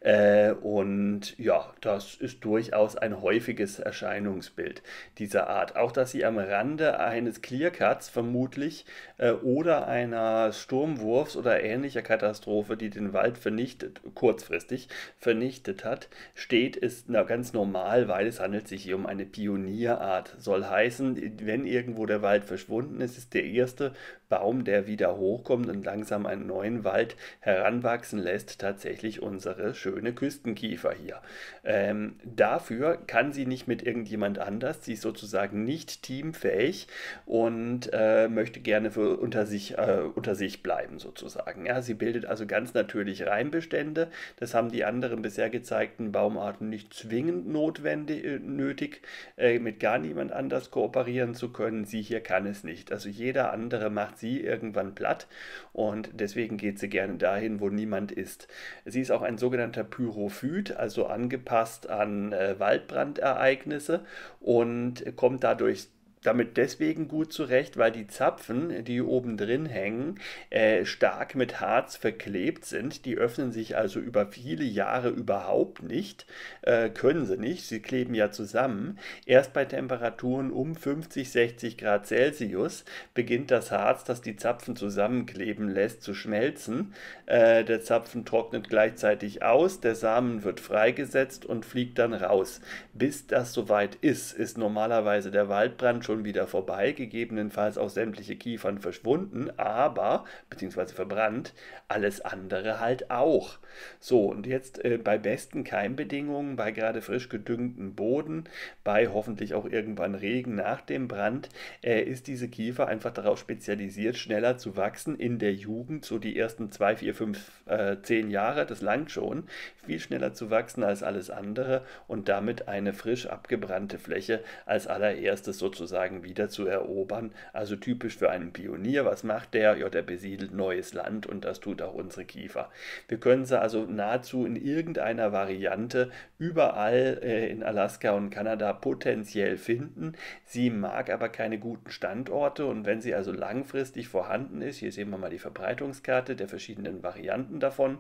Äh, und ja, das ist durchaus ein häufiges Erscheinungsbild dieser Art. Auch, dass sie am Rand Rande eines Clearcuts vermutlich äh, oder einer Sturmwurfs oder ähnlicher Katastrophe, die den Wald vernichtet, kurzfristig vernichtet hat, steht, ist na, ganz normal, weil es handelt sich hier um eine Pionierart. Soll heißen, wenn irgendwo der Wald verschwunden ist, ist der erste Baum, der wieder hochkommt und langsam einen neuen Wald heranwachsen lässt, tatsächlich unsere schöne Küstenkiefer hier. Ähm, dafür kann sie nicht mit irgendjemand anders, sie ist sozusagen nicht teamfähig und äh, möchte gerne für, unter, sich, äh, unter sich bleiben sozusagen. Ja, sie bildet also ganz natürlich Reinbestände, das haben die anderen bisher gezeigten Baumarten nicht zwingend notwendig, äh, nötig, äh, mit gar niemand anders kooperieren zu können. Sie hier kann es nicht. Also jeder andere macht sie irgendwann platt und deswegen geht sie gerne dahin, wo niemand ist. Sie ist auch ein sogenannter Pyrophyt, also angepasst an äh, Waldbrandereignisse und kommt dadurch damit deswegen gut zurecht, weil die Zapfen, die oben drin hängen, äh, stark mit Harz verklebt sind. Die öffnen sich also über viele Jahre überhaupt nicht, äh, können sie nicht, sie kleben ja zusammen. Erst bei Temperaturen um 50, 60 Grad Celsius beginnt das Harz, das die Zapfen zusammenkleben lässt, zu schmelzen. Äh, der Zapfen trocknet gleichzeitig aus, der Samen wird freigesetzt und fliegt dann raus. Bis das soweit ist, ist normalerweise der Waldbrand schon schon wieder vorbei, gegebenenfalls auch sämtliche Kiefern verschwunden, aber, beziehungsweise verbrannt, alles andere halt auch. So, und jetzt äh, bei besten Keimbedingungen, bei gerade frisch gedüngtem Boden, bei hoffentlich auch irgendwann Regen nach dem Brand, äh, ist diese Kiefer einfach darauf spezialisiert, schneller zu wachsen in der Jugend, so die ersten zwei, vier, fünf, äh, zehn Jahre, das langt schon, viel schneller zu wachsen als alles andere und damit eine frisch abgebrannte Fläche als allererstes sozusagen sozusagen wieder zu erobern. Also typisch für einen Pionier. Was macht der? Ja, der besiedelt neues Land und das tut auch unsere Kiefer. Wir können sie also nahezu in irgendeiner Variante überall äh, in Alaska und Kanada potenziell finden. Sie mag aber keine guten Standorte und wenn sie also langfristig vorhanden ist, hier sehen wir mal die Verbreitungskarte der verschiedenen Varianten davon,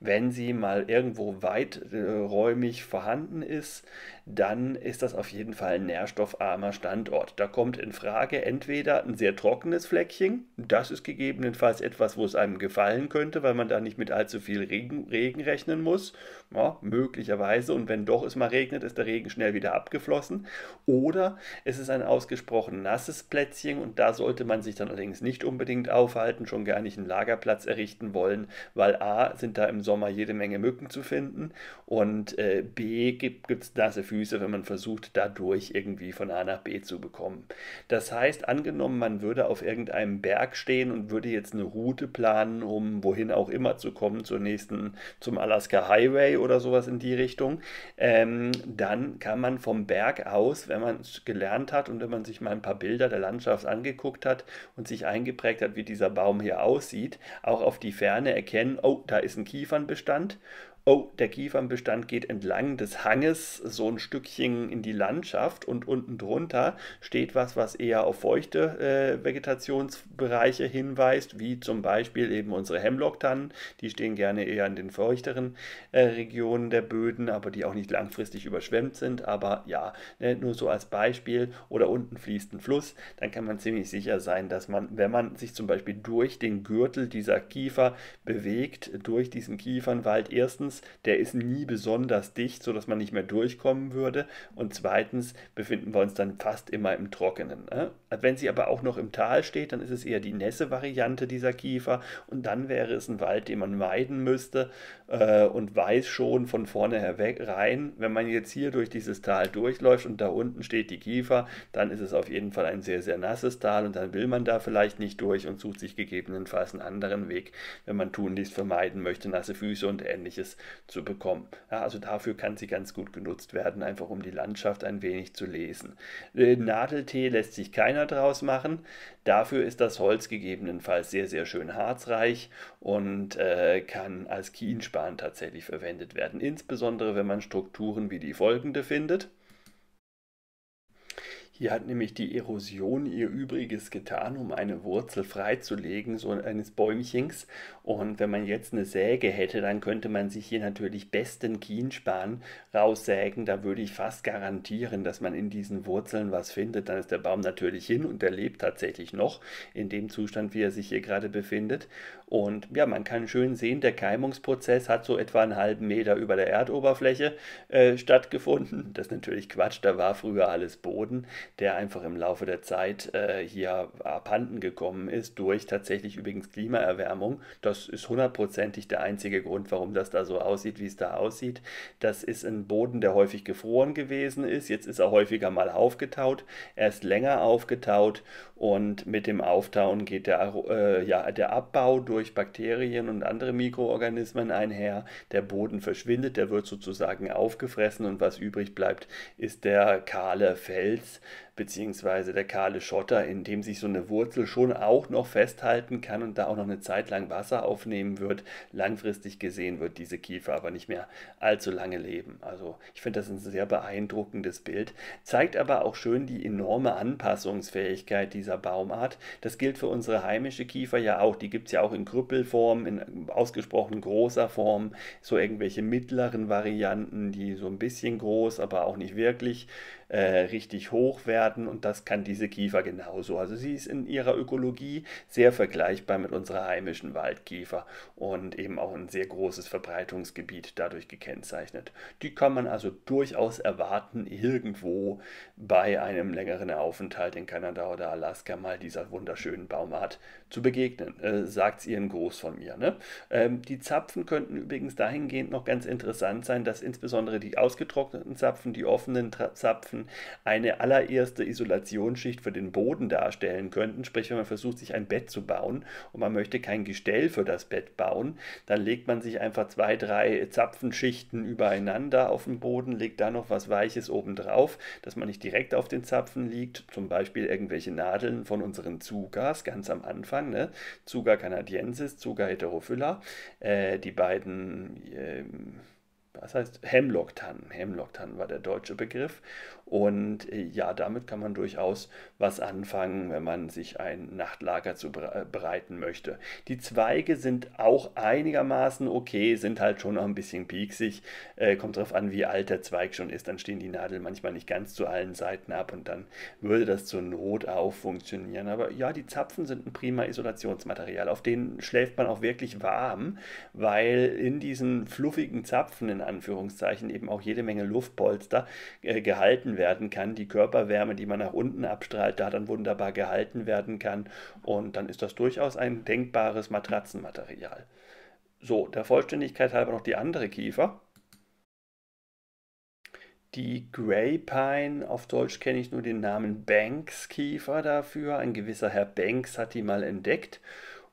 wenn sie mal irgendwo weiträumig vorhanden ist, dann ist das auf jeden Fall ein nährstoffarmer Standort. Da kommt in Frage entweder ein sehr trockenes Fleckchen, das ist gegebenenfalls etwas, wo es einem gefallen könnte, weil man da nicht mit allzu viel Regen, Regen rechnen muss, ja, möglicherweise. Und wenn doch es mal regnet, ist der Regen schnell wieder abgeflossen. Oder es ist ein ausgesprochen nasses Plätzchen und da sollte man sich dann allerdings nicht unbedingt aufhalten, schon gar nicht einen Lagerplatz errichten wollen, weil a, sind da im Sommer jede Menge Mücken zu finden und äh, b, gibt es nasse Füße Füße, wenn man versucht, dadurch irgendwie von A nach B zu bekommen. Das heißt, angenommen, man würde auf irgendeinem Berg stehen und würde jetzt eine Route planen, um wohin auch immer zu kommen, zur nächsten, zum Alaska Highway oder sowas in die Richtung, ähm, dann kann man vom Berg aus, wenn man es gelernt hat und wenn man sich mal ein paar Bilder der Landschaft angeguckt hat und sich eingeprägt hat, wie dieser Baum hier aussieht, auch auf die Ferne erkennen, oh, da ist ein Kiefernbestand oh, der Kiefernbestand geht entlang des Hanges so ein Stückchen in die Landschaft und unten drunter steht was, was eher auf feuchte äh, Vegetationsbereiche hinweist, wie zum Beispiel eben unsere Hemlocktannen. Die stehen gerne eher in den feuchteren äh, Regionen der Böden, aber die auch nicht langfristig überschwemmt sind. Aber ja, ne, nur so als Beispiel. Oder unten fließt ein Fluss. Dann kann man ziemlich sicher sein, dass man, wenn man sich zum Beispiel durch den Gürtel dieser Kiefer bewegt, durch diesen Kiefernwald erstens erstens, der ist nie besonders dicht, sodass man nicht mehr durchkommen würde. Und zweitens befinden wir uns dann fast immer im Trockenen. Ne? Wenn sie aber auch noch im Tal steht, dann ist es eher die Nässe-Variante dieser Kiefer. Und dann wäre es ein Wald, den man meiden müsste äh, und weiß schon von vorne her weg rein, wenn man jetzt hier durch dieses Tal durchläuft und da unten steht die Kiefer, dann ist es auf jeden Fall ein sehr, sehr nasses Tal und dann will man da vielleicht nicht durch und sucht sich gegebenenfalls einen anderen Weg, wenn man tunlichst vermeiden möchte, nasse Füße und ähnliches zu bekommen. Ja, also dafür kann sie ganz gut genutzt werden, einfach um die Landschaft ein wenig zu lesen. Äh, Nadeltee lässt sich keiner draus machen. Dafür ist das Holz gegebenenfalls sehr, sehr schön harzreich und äh, kann als Kienspan tatsächlich verwendet werden. Insbesondere wenn man Strukturen wie die folgende findet. Hier hat nämlich die Erosion ihr Übriges getan, um eine Wurzel freizulegen, so eines Bäumchens. Und wenn man jetzt eine Säge hätte, dann könnte man sich hier natürlich besten Kienspan raussägen. Da würde ich fast garantieren, dass man in diesen Wurzeln was findet. Dann ist der Baum natürlich hin und er lebt tatsächlich noch in dem Zustand, wie er sich hier gerade befindet. Und ja, man kann schön sehen, der Keimungsprozess hat so etwa einen halben Meter über der Erdoberfläche äh, stattgefunden. Das ist natürlich Quatsch, da war früher alles Boden der einfach im Laufe der Zeit äh, hier abhanden gekommen ist, durch tatsächlich übrigens Klimaerwärmung. Das ist hundertprozentig der einzige Grund, warum das da so aussieht, wie es da aussieht. Das ist ein Boden, der häufig gefroren gewesen ist. Jetzt ist er häufiger mal aufgetaut. Er ist länger aufgetaut und mit dem Auftauen geht der, äh, ja, der Abbau durch Bakterien und andere Mikroorganismen einher. Der Boden verschwindet, der wird sozusagen aufgefressen und was übrig bleibt, ist der kahle Fels, beziehungsweise der kahle Schotter, in dem sich so eine Wurzel schon auch noch festhalten kann und da auch noch eine Zeit lang Wasser aufnehmen wird. Langfristig gesehen wird diese Kiefer aber nicht mehr allzu lange leben. Also ich finde das ein sehr beeindruckendes Bild, zeigt aber auch schön die enorme Anpassungsfähigkeit dieser Baumart. Das gilt für unsere heimische Kiefer ja auch. Die gibt es ja auch in Krüppelform, in ausgesprochen großer Form, so irgendwelche mittleren Varianten, die so ein bisschen groß, aber auch nicht wirklich äh, richtig hoch werden und das kann diese Kiefer genauso. Also sie ist in ihrer Ökologie sehr vergleichbar mit unserer heimischen Waldkiefer und eben auch ein sehr großes Verbreitungsgebiet dadurch gekennzeichnet. Die kann man also durchaus erwarten, irgendwo bei einem längeren Aufenthalt in Kanada oder Alaska mal dieser wunderschönen Baumart zu begegnen, äh, sagt ihren Gruß von mir. Ne? Ähm, die Zapfen könnten übrigens dahingehend noch ganz interessant sein, dass insbesondere die ausgetrockneten Zapfen, die offenen Zapfen, Treffen eine allererste Isolationsschicht für den Boden darstellen könnten. Sprich, wenn man versucht, sich ein Bett zu bauen und man möchte kein Gestell für das Bett bauen, dann legt man sich einfach zwei, drei Zapfenschichten übereinander auf den Boden, legt da noch was Weiches obendrauf, dass man nicht direkt auf den Zapfen liegt, zum Beispiel irgendwelche Nadeln von unseren Zugas ganz am Anfang, ne? Zuga canadiensis, Zuga heterophylla, äh, die beiden. Äh, was heißt Hemlock-Tannen? Hemlock-Tannen war der deutsche Begriff. Und äh, ja, damit kann man durchaus was anfangen, wenn man sich ein Nachtlager zubereiten äh, möchte. Die Zweige sind auch einigermaßen okay, sind halt schon noch ein bisschen pieksig. Äh, kommt darauf an, wie alt der Zweig schon ist. Dann stehen die Nadeln manchmal nicht ganz zu allen Seiten ab und dann würde das zur Not auch funktionieren. Aber ja, die Zapfen sind ein prima Isolationsmaterial. Auf denen schläft man auch wirklich warm, weil in diesen fluffigen Zapfen in Anführungszeichen eben auch jede Menge Luftpolster äh, gehalten werden kann. Die Körperwärme, die man nach unten abstrahlt, da dann wunderbar gehalten werden kann. Und dann ist das durchaus ein denkbares Matratzenmaterial. So, der Vollständigkeit halber noch die andere Kiefer. Die Grey Pine, auf Deutsch kenne ich nur den Namen Banks Kiefer dafür. Ein gewisser Herr Banks hat die mal entdeckt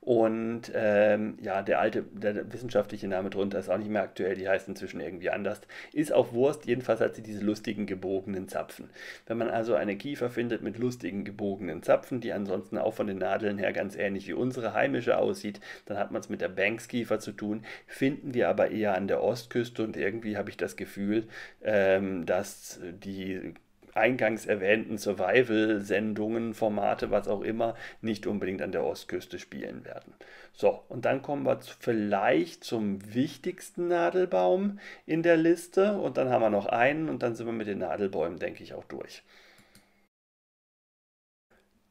und ähm, ja, der alte, der wissenschaftliche Name drunter ist auch nicht mehr aktuell, die heißt inzwischen irgendwie anders. Ist auch Wurst, jedenfalls hat sie diese lustigen gebogenen Zapfen. Wenn man also eine Kiefer findet mit lustigen gebogenen Zapfen, die ansonsten auch von den Nadeln her ganz ähnlich wie unsere heimische aussieht, dann hat man es mit der Bankskiefer zu tun, finden wir aber eher an der Ostküste und irgendwie habe ich das Gefühl, ähm, dass die eingangs erwähnten Survival-Sendungen, Formate, was auch immer, nicht unbedingt an der Ostküste spielen werden. So, und dann kommen wir zu, vielleicht zum wichtigsten Nadelbaum in der Liste und dann haben wir noch einen und dann sind wir mit den Nadelbäumen, denke ich, auch durch.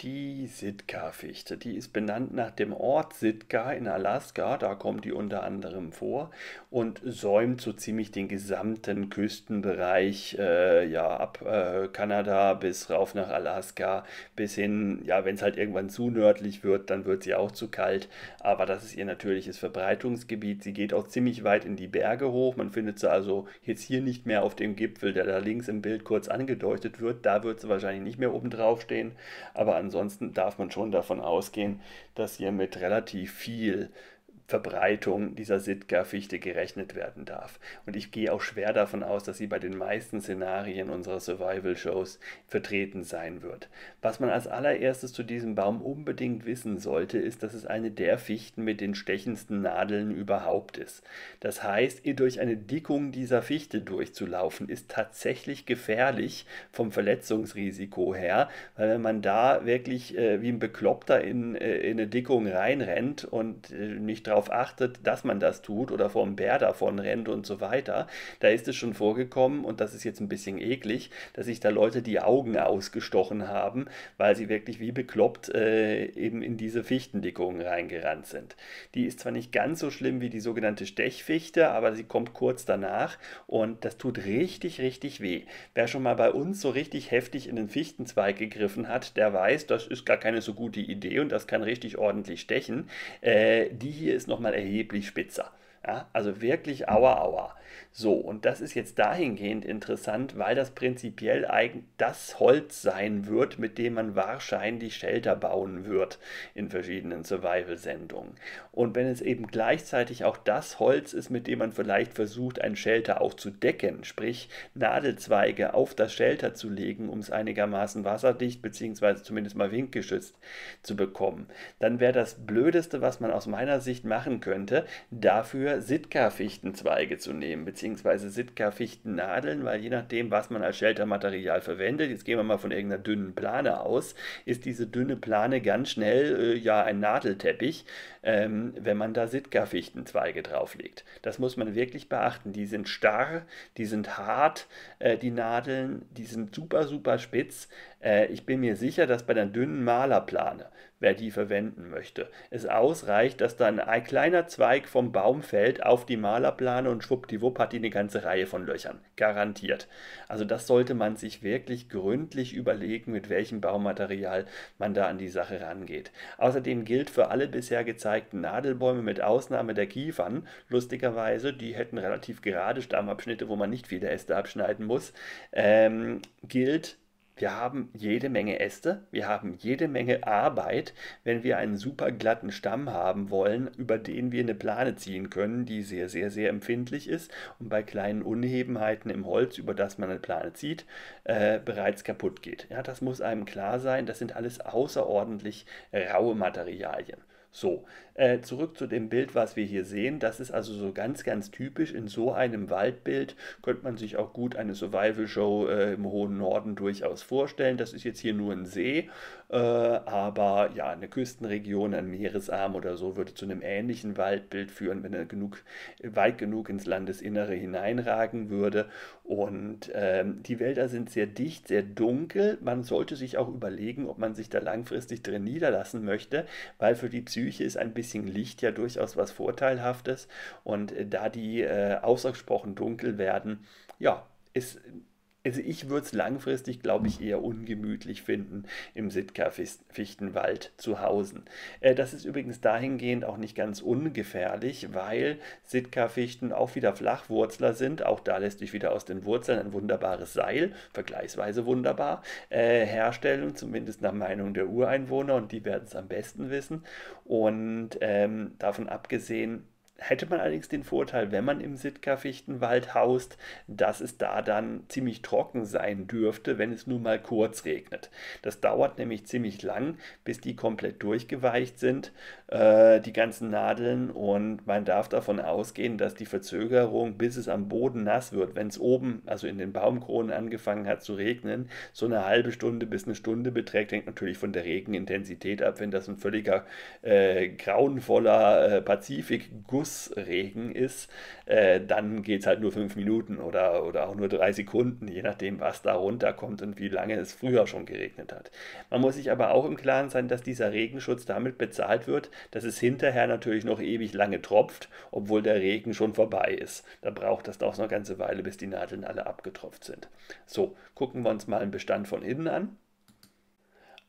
Die Sitka-Fichte, die ist benannt nach dem Ort Sitka in Alaska, da kommt die unter anderem vor und säumt so ziemlich den gesamten Küstenbereich, äh, ja, ab äh, Kanada bis rauf nach Alaska, bis hin, ja, wenn es halt irgendwann zu nördlich wird, dann wird sie auch zu kalt, aber das ist ihr natürliches Verbreitungsgebiet. Sie geht auch ziemlich weit in die Berge hoch, man findet sie also jetzt hier nicht mehr auf dem Gipfel, der da links im Bild kurz angedeutet wird, da wird sie wahrscheinlich nicht mehr oben drauf stehen, aber ansonsten ansonsten darf man schon davon ausgehen, dass ihr mit relativ viel Verbreitung dieser Sitka-Fichte gerechnet werden darf. Und ich gehe auch schwer davon aus, dass sie bei den meisten Szenarien unserer Survival-Shows vertreten sein wird. Was man als allererstes zu diesem Baum unbedingt wissen sollte, ist, dass es eine der Fichten mit den stechendsten Nadeln überhaupt ist. Das heißt, durch eine Dickung dieser Fichte durchzulaufen, ist tatsächlich gefährlich vom Verletzungsrisiko her, weil wenn man da wirklich äh, wie ein Bekloppter in, äh, in eine Dickung reinrennt und äh, nicht drauf darauf achtet, dass man das tut oder vor dem Bär davon rennt und so weiter. Da ist es schon vorgekommen und das ist jetzt ein bisschen eklig, dass sich da Leute die Augen ausgestochen haben, weil sie wirklich wie bekloppt äh, eben in diese Fichtendickungen reingerannt sind. Die ist zwar nicht ganz so schlimm wie die sogenannte Stechfichte, aber sie kommt kurz danach und das tut richtig, richtig weh. Wer schon mal bei uns so richtig heftig in den Fichtenzweig gegriffen hat, der weiß, das ist gar keine so gute Idee und das kann richtig ordentlich stechen. Äh, die hier ist ist nochmal erheblich spitzer. Ja, also wirklich aua aua. So, und das ist jetzt dahingehend interessant, weil das prinzipiell eigentlich das Holz sein wird, mit dem man wahrscheinlich Shelter bauen wird in verschiedenen Survival-Sendungen. Und wenn es eben gleichzeitig auch das Holz ist, mit dem man vielleicht versucht, ein Shelter auch zu decken, sprich Nadelzweige auf das Shelter zu legen, um es einigermaßen wasserdicht bzw. zumindest mal windgeschützt zu bekommen, dann wäre das Blödeste, was man aus meiner Sicht machen könnte, dafür Sitka-Fichtenzweige zu nehmen, Bzw bzw. Sitka-Fichtennadeln, weil je nachdem, was man als Sheltermaterial verwendet, jetzt gehen wir mal von irgendeiner dünnen Plane aus, ist diese dünne Plane ganz schnell äh, ja ein Nadelteppich, ähm, wenn man da Sitka-Fichtenzweige drauflegt. Das muss man wirklich beachten. Die sind starr, die sind hart, äh, die Nadeln, die sind super, super spitz. Äh, ich bin mir sicher, dass bei einer dünnen Malerplane, wer die verwenden möchte, es ausreicht, dass dann ein kleiner Zweig vom Baum fällt auf die Malerplane und schwuppdiwupp hat die eine ganze Reihe von Löchern. Garantiert. Also das sollte man sich wirklich gründlich überlegen, mit welchem Baumaterial man da an die Sache rangeht. Außerdem gilt für alle bisher gezeigt, gezeigten Nadelbäume mit Ausnahme der Kiefern, lustigerweise, die hätten relativ gerade Stammabschnitte, wo man nicht viele Äste abschneiden muss, ähm, gilt, wir haben jede Menge Äste, wir haben jede Menge Arbeit, wenn wir einen super glatten Stamm haben wollen, über den wir eine Plane ziehen können, die sehr, sehr, sehr empfindlich ist und bei kleinen Unebenheiten im Holz, über das man eine Plane zieht, äh, bereits kaputt geht. Ja, das muss einem klar sein, das sind alles außerordentlich raue Materialien. So, äh, zurück zu dem Bild, was wir hier sehen. Das ist also so ganz, ganz typisch. In so einem Waldbild könnte man sich auch gut eine Survival-Show äh, im hohen Norden durchaus vorstellen. Das ist jetzt hier nur ein See, äh, aber ja, eine Küstenregion, ein Meeresarm oder so würde zu einem ähnlichen Waldbild führen, wenn er genug, weit genug ins Landesinnere hineinragen würde. Und ähm, die Wälder sind sehr dicht, sehr dunkel. Man sollte sich auch überlegen, ob man sich da langfristig drin niederlassen möchte, weil für die Psyche ist ein bisschen Policing liegt ja durchaus was Vorteilhaftes und äh, da die äh, ausgesprochen dunkel werden, ja, ist also ich würde es langfristig, glaube ich, eher ungemütlich finden, im Sitka-Fichtenwald zu hausen. Äh, das ist übrigens dahingehend auch nicht ganz ungefährlich, weil Sitka-Fichten auch wieder Flachwurzler sind. Auch da lässt sich wieder aus den Wurzeln ein wunderbares Seil, vergleichsweise wunderbar, äh, herstellen, zumindest nach Meinung der Ureinwohner und die werden es am besten wissen. Und ähm, davon abgesehen, hätte man allerdings den Vorteil, wenn man im Sitka-Fichtenwald haust, dass es da dann ziemlich trocken sein dürfte, wenn es nur mal kurz regnet. Das dauert nämlich ziemlich lang, bis die komplett durchgeweicht sind äh, die ganzen Nadeln und man darf davon ausgehen, dass die Verzögerung, bis es am Boden nass wird, wenn es oben, also in den Baumkronen angefangen hat zu regnen, so eine halbe Stunde bis eine Stunde beträgt, hängt natürlich von der Regenintensität ab. Wenn das ein völliger äh, grauenvoller äh, Pazifik-Gussregen ist, äh, dann geht es halt nur fünf Minuten oder, oder auch nur drei Sekunden, je nachdem, was da runterkommt und wie lange es früher schon geregnet hat. Man muss sich aber auch im Klaren sein, dass dieser Regenschutz damit bezahlt wird, dass es hinterher natürlich noch ewig lange tropft, obwohl der Regen schon vorbei ist. Da braucht das auch noch eine ganze Weile, bis die Nadeln alle abgetropft sind. So, gucken wir uns mal einen Bestand von innen an.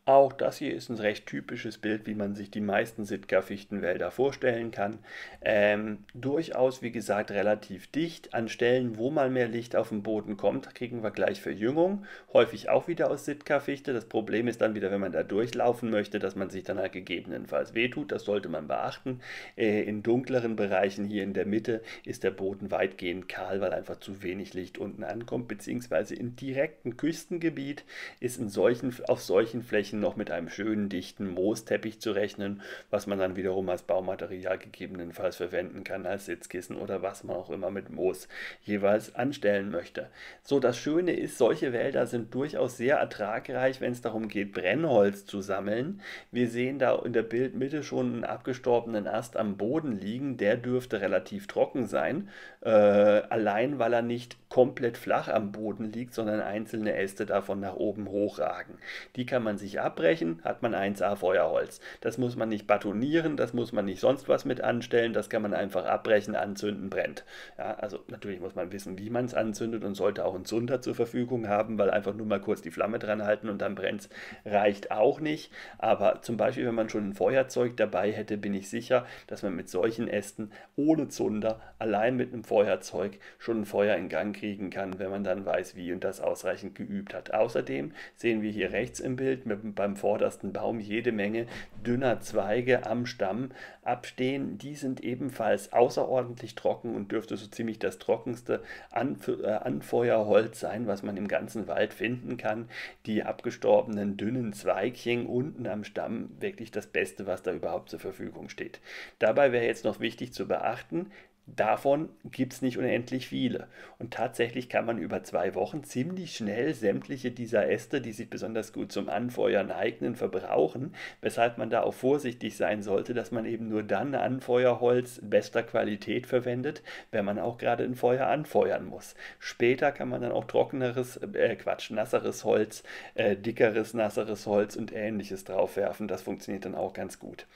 Auch das hier ist ein recht typisches Bild, wie man sich die meisten Sitka-Fichtenwälder vorstellen kann. Ähm, durchaus, wie gesagt, relativ dicht. An Stellen, wo mal mehr Licht auf den Boden kommt, kriegen wir gleich Verjüngung. Häufig auch wieder aus Sitka-Fichte. Das Problem ist dann wieder, wenn man da durchlaufen möchte, dass man sich dann halt gegebenenfalls wehtut. Das sollte man beachten. Äh, in dunkleren Bereichen hier in der Mitte ist der Boden weitgehend kahl, weil einfach zu wenig Licht unten ankommt. Beziehungsweise im direkten Küstengebiet ist in solchen, auf solchen Flächen Flächen noch mit einem schönen, dichten Moosteppich zu rechnen, was man dann wiederum als Baumaterial gegebenenfalls verwenden kann, als Sitzkissen oder was man auch immer mit Moos jeweils anstellen möchte. So, das Schöne ist, solche Wälder sind durchaus sehr ertragreich, wenn es darum geht, Brennholz zu sammeln. Wir sehen da in der Bildmitte schon einen abgestorbenen Ast am Boden liegen, der dürfte relativ trocken sein, äh, allein weil er nicht komplett flach am Boden liegt, sondern einzelne Äste davon nach oben hochragen. Die kann man sich abbrechen, hat man 1A Feuerholz. Das muss man nicht batonieren, das muss man nicht sonst was mit anstellen, das kann man einfach abbrechen, anzünden, brennt. Ja, also natürlich muss man wissen, wie man es anzündet und sollte auch einen Zunder zur Verfügung haben, weil einfach nur mal kurz die Flamme dran halten und dann brennt es, reicht auch nicht. Aber zum Beispiel, wenn man schon ein Feuerzeug dabei hätte, bin ich sicher, dass man mit solchen Ästen ohne Zunder allein mit einem Feuerzeug schon ein Feuer in Gang kriegt kriegen kann, wenn man dann weiß, wie und das ausreichend geübt hat. Außerdem sehen wir hier rechts im Bild mit, beim vordersten Baum jede Menge dünner Zweige am Stamm abstehen. Die sind ebenfalls außerordentlich trocken und dürfte so ziemlich das trockenste Anf äh, Anfeuerholz sein, was man im ganzen Wald finden kann. Die abgestorbenen dünnen Zweigchen unten am Stamm wirklich das Beste, was da überhaupt zur Verfügung steht. Dabei wäre jetzt noch wichtig zu beachten, Davon gibt es nicht unendlich viele. Und tatsächlich kann man über zwei Wochen ziemlich schnell sämtliche dieser Äste, die sich besonders gut zum Anfeuern eignen, verbrauchen, weshalb man da auch vorsichtig sein sollte, dass man eben nur dann Anfeuerholz bester Qualität verwendet, wenn man auch gerade ein Feuer anfeuern muss. Später kann man dann auch trockeneres, äh Quatsch, nasseres Holz, äh, dickeres, nasseres Holz und ähnliches draufwerfen. Das funktioniert dann auch ganz gut.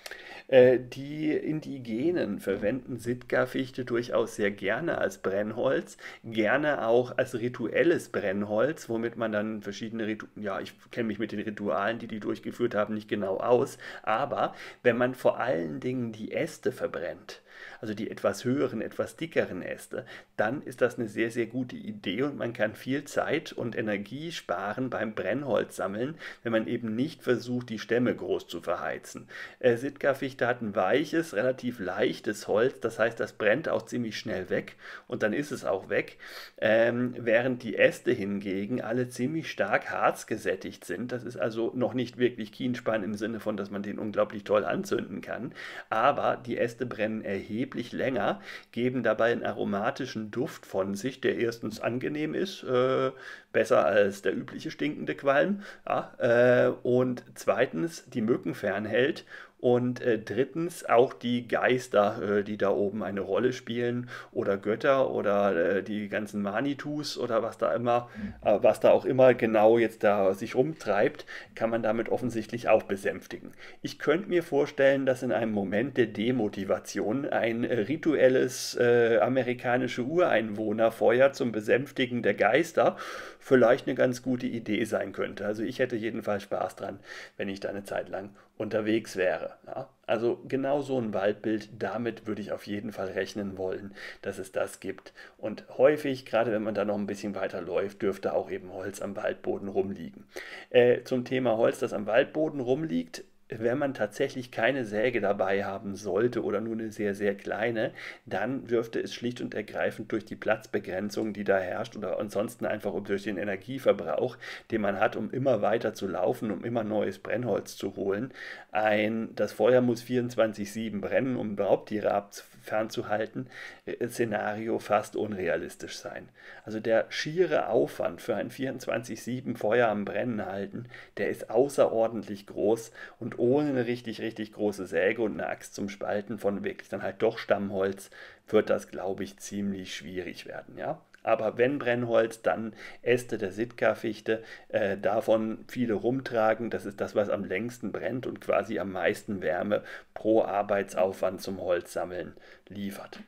Äh, die Indigenen verwenden sitka Fichte durchaus sehr gerne als Brennholz, gerne auch als rituelles Brennholz, womit man dann verschiedene Rituale, ja, ich kenne mich mit den Ritualen, die die durchgeführt haben, nicht genau aus, aber wenn man vor allen Dingen die Äste verbrennt, also die etwas höheren, etwas dickeren Äste, dann ist das eine sehr, sehr gute Idee und man kann viel Zeit und Energie sparen beim Brennholz sammeln, wenn man eben nicht versucht, die Stämme groß zu verheizen. Äh, Sitka-Fichte hat ein weiches, relativ leichtes Holz, das heißt, das brennt auch ziemlich schnell weg und dann ist es auch weg, ähm, während die Äste hingegen alle ziemlich stark harzgesättigt sind. Das ist also noch nicht wirklich Kienspan im Sinne von, dass man den unglaublich toll anzünden kann, aber die Äste brennen erheblich erheblich länger, geben dabei einen aromatischen Duft von sich, der erstens angenehm ist, äh, besser als der übliche stinkende Qualm, ja, äh, und zweitens die Mücken fernhält und äh, drittens auch die Geister, äh, die da oben eine Rolle spielen oder Götter oder äh, die ganzen Manitus oder was da immer, äh, was da auch immer genau jetzt da sich rumtreibt, kann man damit offensichtlich auch besänftigen. Ich könnte mir vorstellen, dass in einem Moment der Demotivation ein äh, rituelles äh, amerikanische Ureinwohnerfeuer zum Besänftigen der Geister vielleicht eine ganz gute Idee sein könnte. Also ich hätte jedenfalls Spaß dran, wenn ich da eine Zeit lang unterwegs wäre. Ja? Also genau so ein Waldbild, damit würde ich auf jeden Fall rechnen wollen, dass es das gibt. Und häufig, gerade wenn man da noch ein bisschen weiter läuft, dürfte auch eben Holz am Waldboden rumliegen. Äh, zum Thema Holz, das am Waldboden rumliegt, wenn man tatsächlich keine Säge dabei haben sollte oder nur eine sehr, sehr kleine, dann dürfte es schlicht und ergreifend durch die Platzbegrenzung, die da herrscht oder ansonsten einfach durch den Energieverbrauch, den man hat, um immer weiter zu laufen, um immer neues Brennholz zu holen. Ein, das Feuer muss 24-7 brennen, um überhaupt die Raps fernzuhalten, äh, Szenario fast unrealistisch sein. Also der schiere Aufwand für ein 24-7 Feuer am Brennen halten, der ist außerordentlich groß und ohne eine richtig, richtig große Säge und eine Axt zum Spalten von wirklich dann halt doch Stammholz wird das, glaube ich, ziemlich schwierig werden, ja aber wenn Brennholz, dann Äste der Sitka-Fichte, äh, davon viele rumtragen. Das ist das, was am längsten brennt und quasi am meisten Wärme pro Arbeitsaufwand zum Holzsammeln liefert.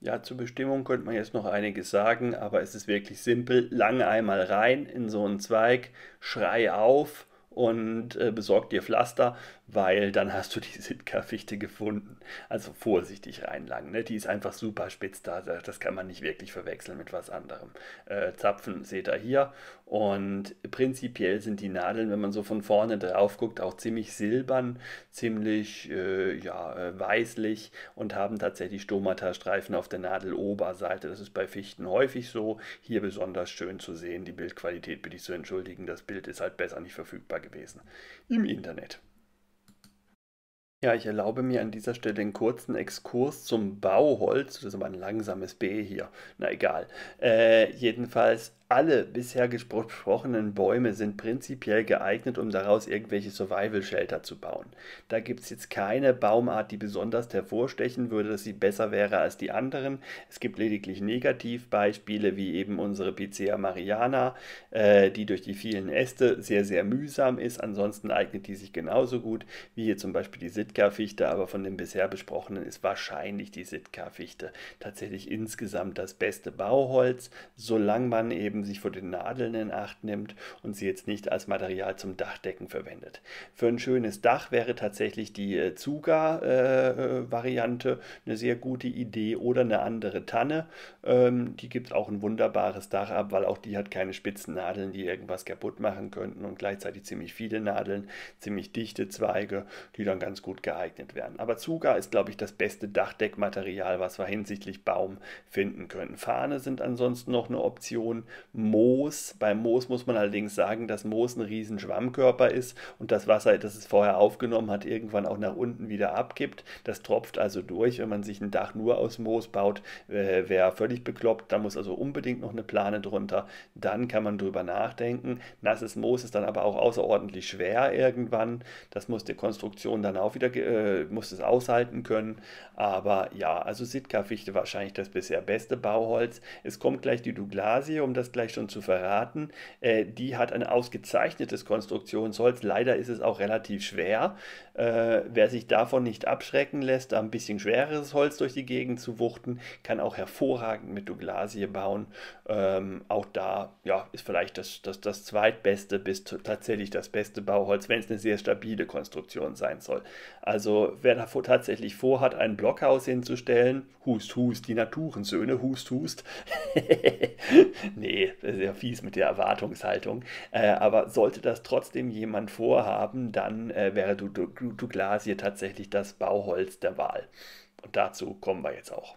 Ja, zur Bestimmung könnte man jetzt noch einiges sagen, aber es ist wirklich simpel. Lang einmal rein in so einen Zweig, schrei auf und äh, besorgt dir Pflaster weil dann hast du die Sitka-Fichte gefunden. Also vorsichtig reinlangen. Ne? Die ist einfach super spitz da. Das kann man nicht wirklich verwechseln mit was anderem. Äh, Zapfen seht ihr hier. Und prinzipiell sind die Nadeln, wenn man so von vorne drauf guckt, auch ziemlich silbern, ziemlich äh, ja, äh, weißlich und haben tatsächlich Stomata-Streifen auf der Nadeloberseite. Das ist bei Fichten häufig so. Hier besonders schön zu sehen. Die Bildqualität bitte ich zu entschuldigen. Das Bild ist halt besser nicht verfügbar gewesen im Internet. Ja, ich erlaube mir an dieser Stelle den kurzen Exkurs zum Bauholz. Das ist aber ein langsames B hier. Na egal. Äh, jedenfalls alle bisher besprochenen Bäume sind prinzipiell geeignet, um daraus irgendwelche Survival-Shelter zu bauen. Da gibt es jetzt keine Baumart, die besonders hervorstechen würde, dass sie besser wäre als die anderen. Es gibt lediglich Negativbeispiele, wie eben unsere Picea mariana, äh, die durch die vielen Äste sehr, sehr mühsam ist. Ansonsten eignet die sich genauso gut wie hier zum Beispiel die Sitka-Fichte, aber von den bisher besprochenen ist wahrscheinlich die Sitka-Fichte tatsächlich insgesamt das beste Bauholz, solange man eben eben sich vor den Nadeln in Acht nimmt und sie jetzt nicht als Material zum Dachdecken verwendet. Für ein schönes Dach wäre tatsächlich die äh, Zuga-Variante äh, eine sehr gute Idee oder eine andere Tanne. Ähm, die gibt auch ein wunderbares Dach ab, weil auch die hat keine spitzen Nadeln, die irgendwas kaputt machen könnten und gleichzeitig ziemlich viele Nadeln, ziemlich dichte Zweige, die dann ganz gut geeignet wären. Aber Zuga ist, glaube ich, das beste Dachdeckmaterial, was wir hinsichtlich Baum finden können. Fahne sind ansonsten noch eine Option, Moos. Beim Moos muss man allerdings sagen, dass Moos ein riesen Schwammkörper ist und das Wasser, das es vorher aufgenommen hat, irgendwann auch nach unten wieder abgibt. Das tropft also durch. Wenn man sich ein Dach nur aus Moos baut, äh, wäre völlig bekloppt. Da muss also unbedingt noch eine Plane drunter. Dann kann man drüber nachdenken. Nasses Moos ist dann aber auch außerordentlich schwer irgendwann. Das muss die Konstruktion dann auch wieder, äh, muss es aushalten können. Aber ja, also Sitka-Fichte wahrscheinlich das bisher beste Bauholz. Es kommt gleich die Douglasie, um das gleich vielleicht schon zu verraten, äh, die hat ein ausgezeichnetes Konstruktionsholz. Leider ist es auch relativ schwer. Äh, wer sich davon nicht abschrecken lässt, da ein bisschen schwereres Holz durch die Gegend zu wuchten, kann auch hervorragend mit Douglasie bauen. Ähm, auch da ja, ist vielleicht das, das, das zweitbeste bis tatsächlich das beste Bauholz, wenn es eine sehr stabile Konstruktion sein soll. Also wer davor tatsächlich vorhat, ein Blockhaus hinzustellen, hust, hust, die Naturensöhne, hust, hust. nee, das ist ja fies mit der Erwartungshaltung. Äh, aber sollte das trotzdem jemand vorhaben, dann äh, wäre du, du Flue to hier tatsächlich das Bauholz der Wahl. Und dazu kommen wir jetzt auch.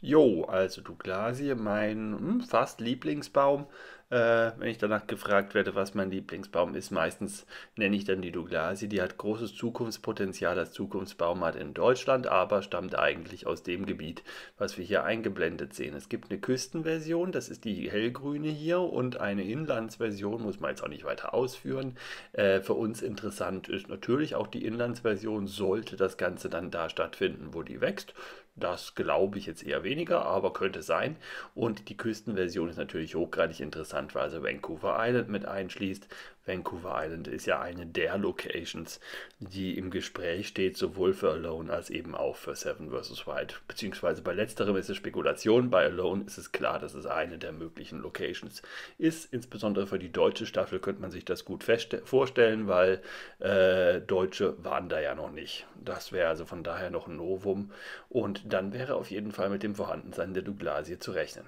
Jo, also Douglasie, mein hm, fast Lieblingsbaum, äh, wenn ich danach gefragt werde, was mein Lieblingsbaum ist, meistens nenne ich dann die Douglasie. Die hat großes Zukunftspotenzial als hat in Deutschland, aber stammt eigentlich aus dem Gebiet, was wir hier eingeblendet sehen. Es gibt eine Küstenversion, das ist die hellgrüne hier, und eine Inlandsversion, muss man jetzt auch nicht weiter ausführen. Äh, für uns interessant ist natürlich auch die Inlandsversion, sollte das Ganze dann da stattfinden, wo die wächst. Das glaube ich jetzt eher weniger, aber könnte sein. Und die Küstenversion ist natürlich hochgradig interessant, weil sie Vancouver Island mit einschließt, Vancouver Island ist ja eine der Locations, die im Gespräch steht, sowohl für Alone als eben auch für Seven vs. Wild. Beziehungsweise bei letzterem ist es Spekulation, bei Alone ist es klar, dass es eine der möglichen Locations ist. Insbesondere für die deutsche Staffel könnte man sich das gut vorstellen, weil äh, Deutsche waren da ja noch nicht. Das wäre also von daher noch ein Novum. Und dann wäre auf jeden Fall mit dem Vorhandensein der Douglasie zu rechnen.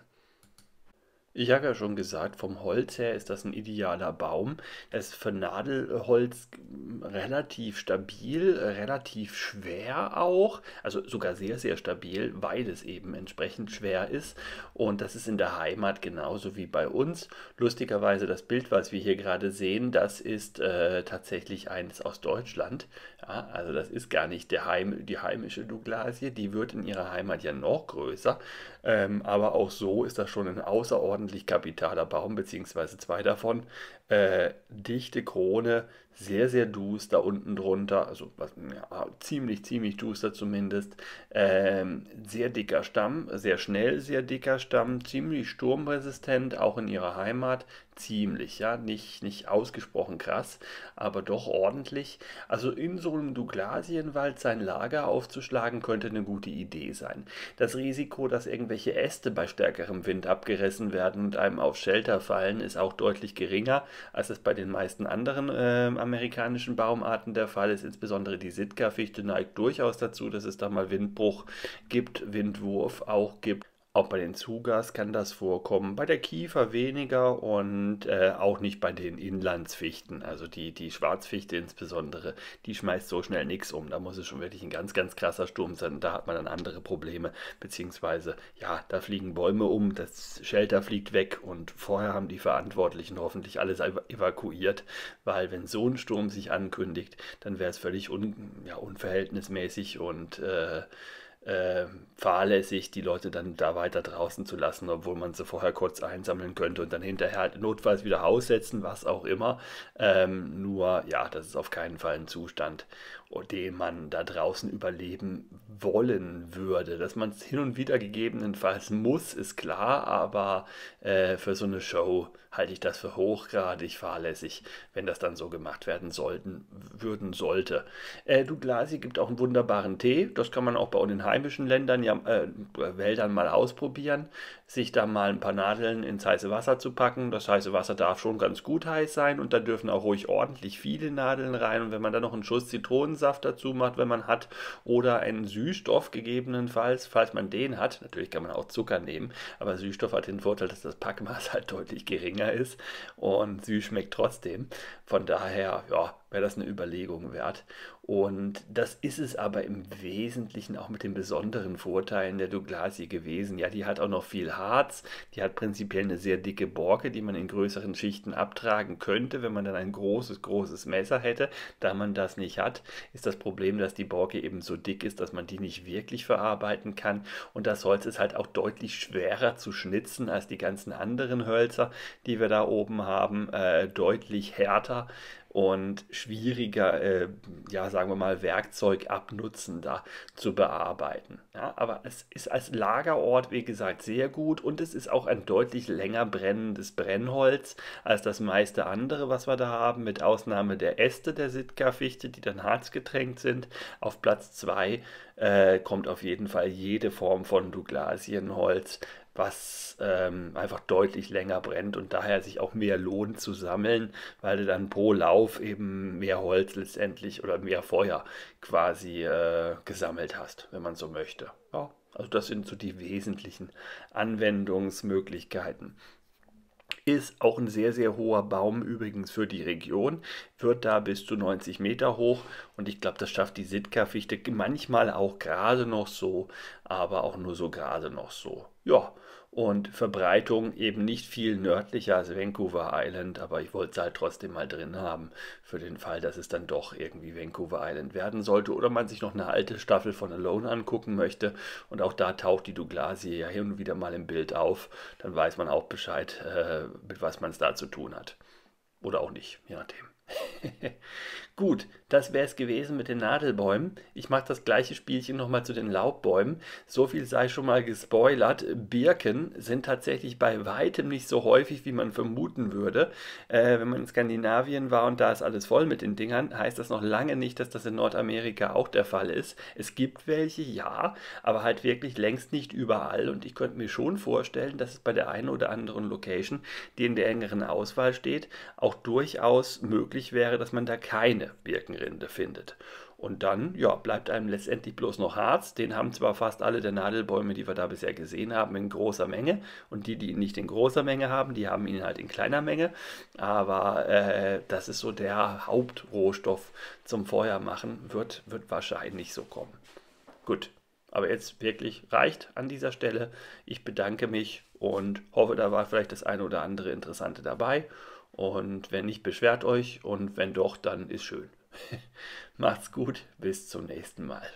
Ich habe ja schon gesagt, vom Holz her ist das ein idealer Baum. Er ist für Nadelholz hm, relativ stabil, relativ schwer auch, also sogar sehr, sehr stabil, weil es eben entsprechend schwer ist. Und das ist in der Heimat genauso wie bei uns. Lustigerweise das Bild, was wir hier gerade sehen, das ist äh, tatsächlich eines aus Deutschland. Ja, also das ist gar nicht Heim, die heimische Douglasie, die wird in ihrer Heimat ja noch größer. Ähm, aber auch so ist das schon ein außerordentlich kapitaler Baum, beziehungsweise zwei davon, äh, dichte Krone, sehr, sehr duster unten drunter, also ja, ziemlich, ziemlich duster zumindest. Ähm, sehr dicker Stamm, sehr schnell, sehr dicker Stamm, ziemlich sturmresistent, auch in ihrer Heimat, ziemlich, ja, nicht, nicht ausgesprochen krass, aber doch ordentlich. Also in so einem Douglasienwald sein Lager aufzuschlagen, könnte eine gute Idee sein. Das Risiko, dass irgendwelche Äste bei stärkerem Wind abgerissen werden und einem auf Shelter fallen, ist auch deutlich geringer als es bei den meisten anderen äh, amerikanischen Baumarten der Fall ist. Insbesondere die Sitka-Fichte neigt durchaus dazu, dass es da mal Windbruch gibt, Windwurf auch gibt. Auch bei den Zugas kann das vorkommen, bei der Kiefer weniger und äh, auch nicht bei den Inlandsfichten. Also die, die Schwarzfichte insbesondere, die schmeißt so schnell nichts um. Da muss es schon wirklich ein ganz, ganz krasser Sturm sein. Da hat man dann andere Probleme. Beziehungsweise, ja, da fliegen Bäume um, das Shelter fliegt weg und vorher haben die Verantwortlichen hoffentlich alles evakuiert, weil wenn so ein Sturm sich ankündigt, dann wäre es völlig un, ja, unverhältnismäßig und äh, äh, fahrlässig, die Leute dann da weiter draußen zu lassen, obwohl man sie vorher kurz einsammeln könnte und dann hinterher halt notfalls wieder aussetzen, was auch immer. Ähm, nur, ja, das ist auf keinen Fall ein Zustand, den man da draußen überleben wollen würde. Dass man es hin und wieder gegebenenfalls muss, ist klar, aber äh, für so eine Show halte ich das für hochgradig fahrlässig, wenn das dann so gemacht werden sollten, würden sollte. Äh, Douglasi gibt auch einen wunderbaren Tee, das kann man auch bei den heimischen Ländern, ja, äh, Wäldern mal ausprobieren sich da mal ein paar Nadeln ins heiße Wasser zu packen. Das heiße Wasser darf schon ganz gut heiß sein und da dürfen auch ruhig ordentlich viele Nadeln rein. Und wenn man dann noch einen Schuss Zitronensaft dazu macht, wenn man hat, oder einen Süßstoff gegebenenfalls, falls man den hat, natürlich kann man auch Zucker nehmen, aber Süßstoff hat den Vorteil, dass das Packmaß halt deutlich geringer ist und süß schmeckt trotzdem. Von daher, ja, wäre das eine Überlegung wert. Und das ist es aber im Wesentlichen auch mit den besonderen Vorteilen der Douglasie gewesen. Ja, die hat auch noch viel Harz, die hat prinzipiell eine sehr dicke Borke, die man in größeren Schichten abtragen könnte, wenn man dann ein großes, großes Messer hätte. Da man das nicht hat, ist das Problem, dass die Borke eben so dick ist, dass man die nicht wirklich verarbeiten kann. Und das Holz ist halt auch deutlich schwerer zu schnitzen als die ganzen anderen Hölzer, die wir da oben haben, äh, deutlich härter besser und schwieriger, äh, ja, sagen wir mal, Werkzeug abnutzender zu bearbeiten. Ja, aber es ist als Lagerort, wie gesagt, sehr gut und es ist auch ein deutlich länger brennendes Brennholz als das meiste andere, was wir da haben, mit Ausnahme der Äste der Sitka-Fichte, die dann harzgetränkt sind. Auf Platz 2 äh, kommt auf jeden Fall jede Form von Douglasienholz was ähm, einfach deutlich länger brennt und daher sich auch mehr lohnt zu sammeln, weil du dann pro Lauf eben mehr Holz letztendlich oder mehr Feuer quasi äh, gesammelt hast, wenn man so möchte. Ja, also das sind so die wesentlichen Anwendungsmöglichkeiten. Ist auch ein sehr, sehr hoher Baum übrigens für die Region, wird da bis zu 90 Meter hoch und ich glaube, das schafft die Sitka-Fichte manchmal auch gerade noch so, aber auch nur so gerade noch so. Ja, und Verbreitung eben nicht viel nördlicher als Vancouver Island, aber ich wollte es halt trotzdem mal drin haben, für den Fall, dass es dann doch irgendwie Vancouver Island werden sollte oder man sich noch eine alte Staffel von Alone angucken möchte und auch da taucht die Douglasie ja hin und wieder mal im Bild auf, dann weiß man auch Bescheid, äh, mit was man es da zu tun hat. Oder auch nicht, je nachdem. Gut, das wäre es gewesen mit den Nadelbäumen. Ich mache das gleiche Spielchen nochmal zu den Laubbäumen. So viel sei schon mal gespoilert. Birken sind tatsächlich bei weitem nicht so häufig, wie man vermuten würde. Äh, wenn man in Skandinavien war und da ist alles voll mit den Dingern, heißt das noch lange nicht, dass das in Nordamerika auch der Fall ist. Es gibt welche, ja, aber halt wirklich längst nicht überall. Und ich könnte mir schon vorstellen, dass es bei der einen oder anderen Location, die in der engeren Auswahl steht, auch durchaus möglich wäre, dass man da keine Birkenrinde findet. Und dann ja, bleibt einem letztendlich bloß noch Harz. Den haben zwar fast alle der Nadelbäume, die wir da bisher gesehen haben, in großer Menge. Und die, die ihn nicht in großer Menge haben, die haben ihn halt in kleiner Menge. Aber äh, das ist so der Hauptrohstoff zum Feuermachen. Wird, wird wahrscheinlich so kommen. Gut, aber jetzt wirklich reicht an dieser Stelle. Ich bedanke mich und hoffe, da war vielleicht das eine oder andere Interessante dabei. Und wenn nicht, beschwert euch. Und wenn doch, dann ist schön. Macht's gut. Bis zum nächsten Mal.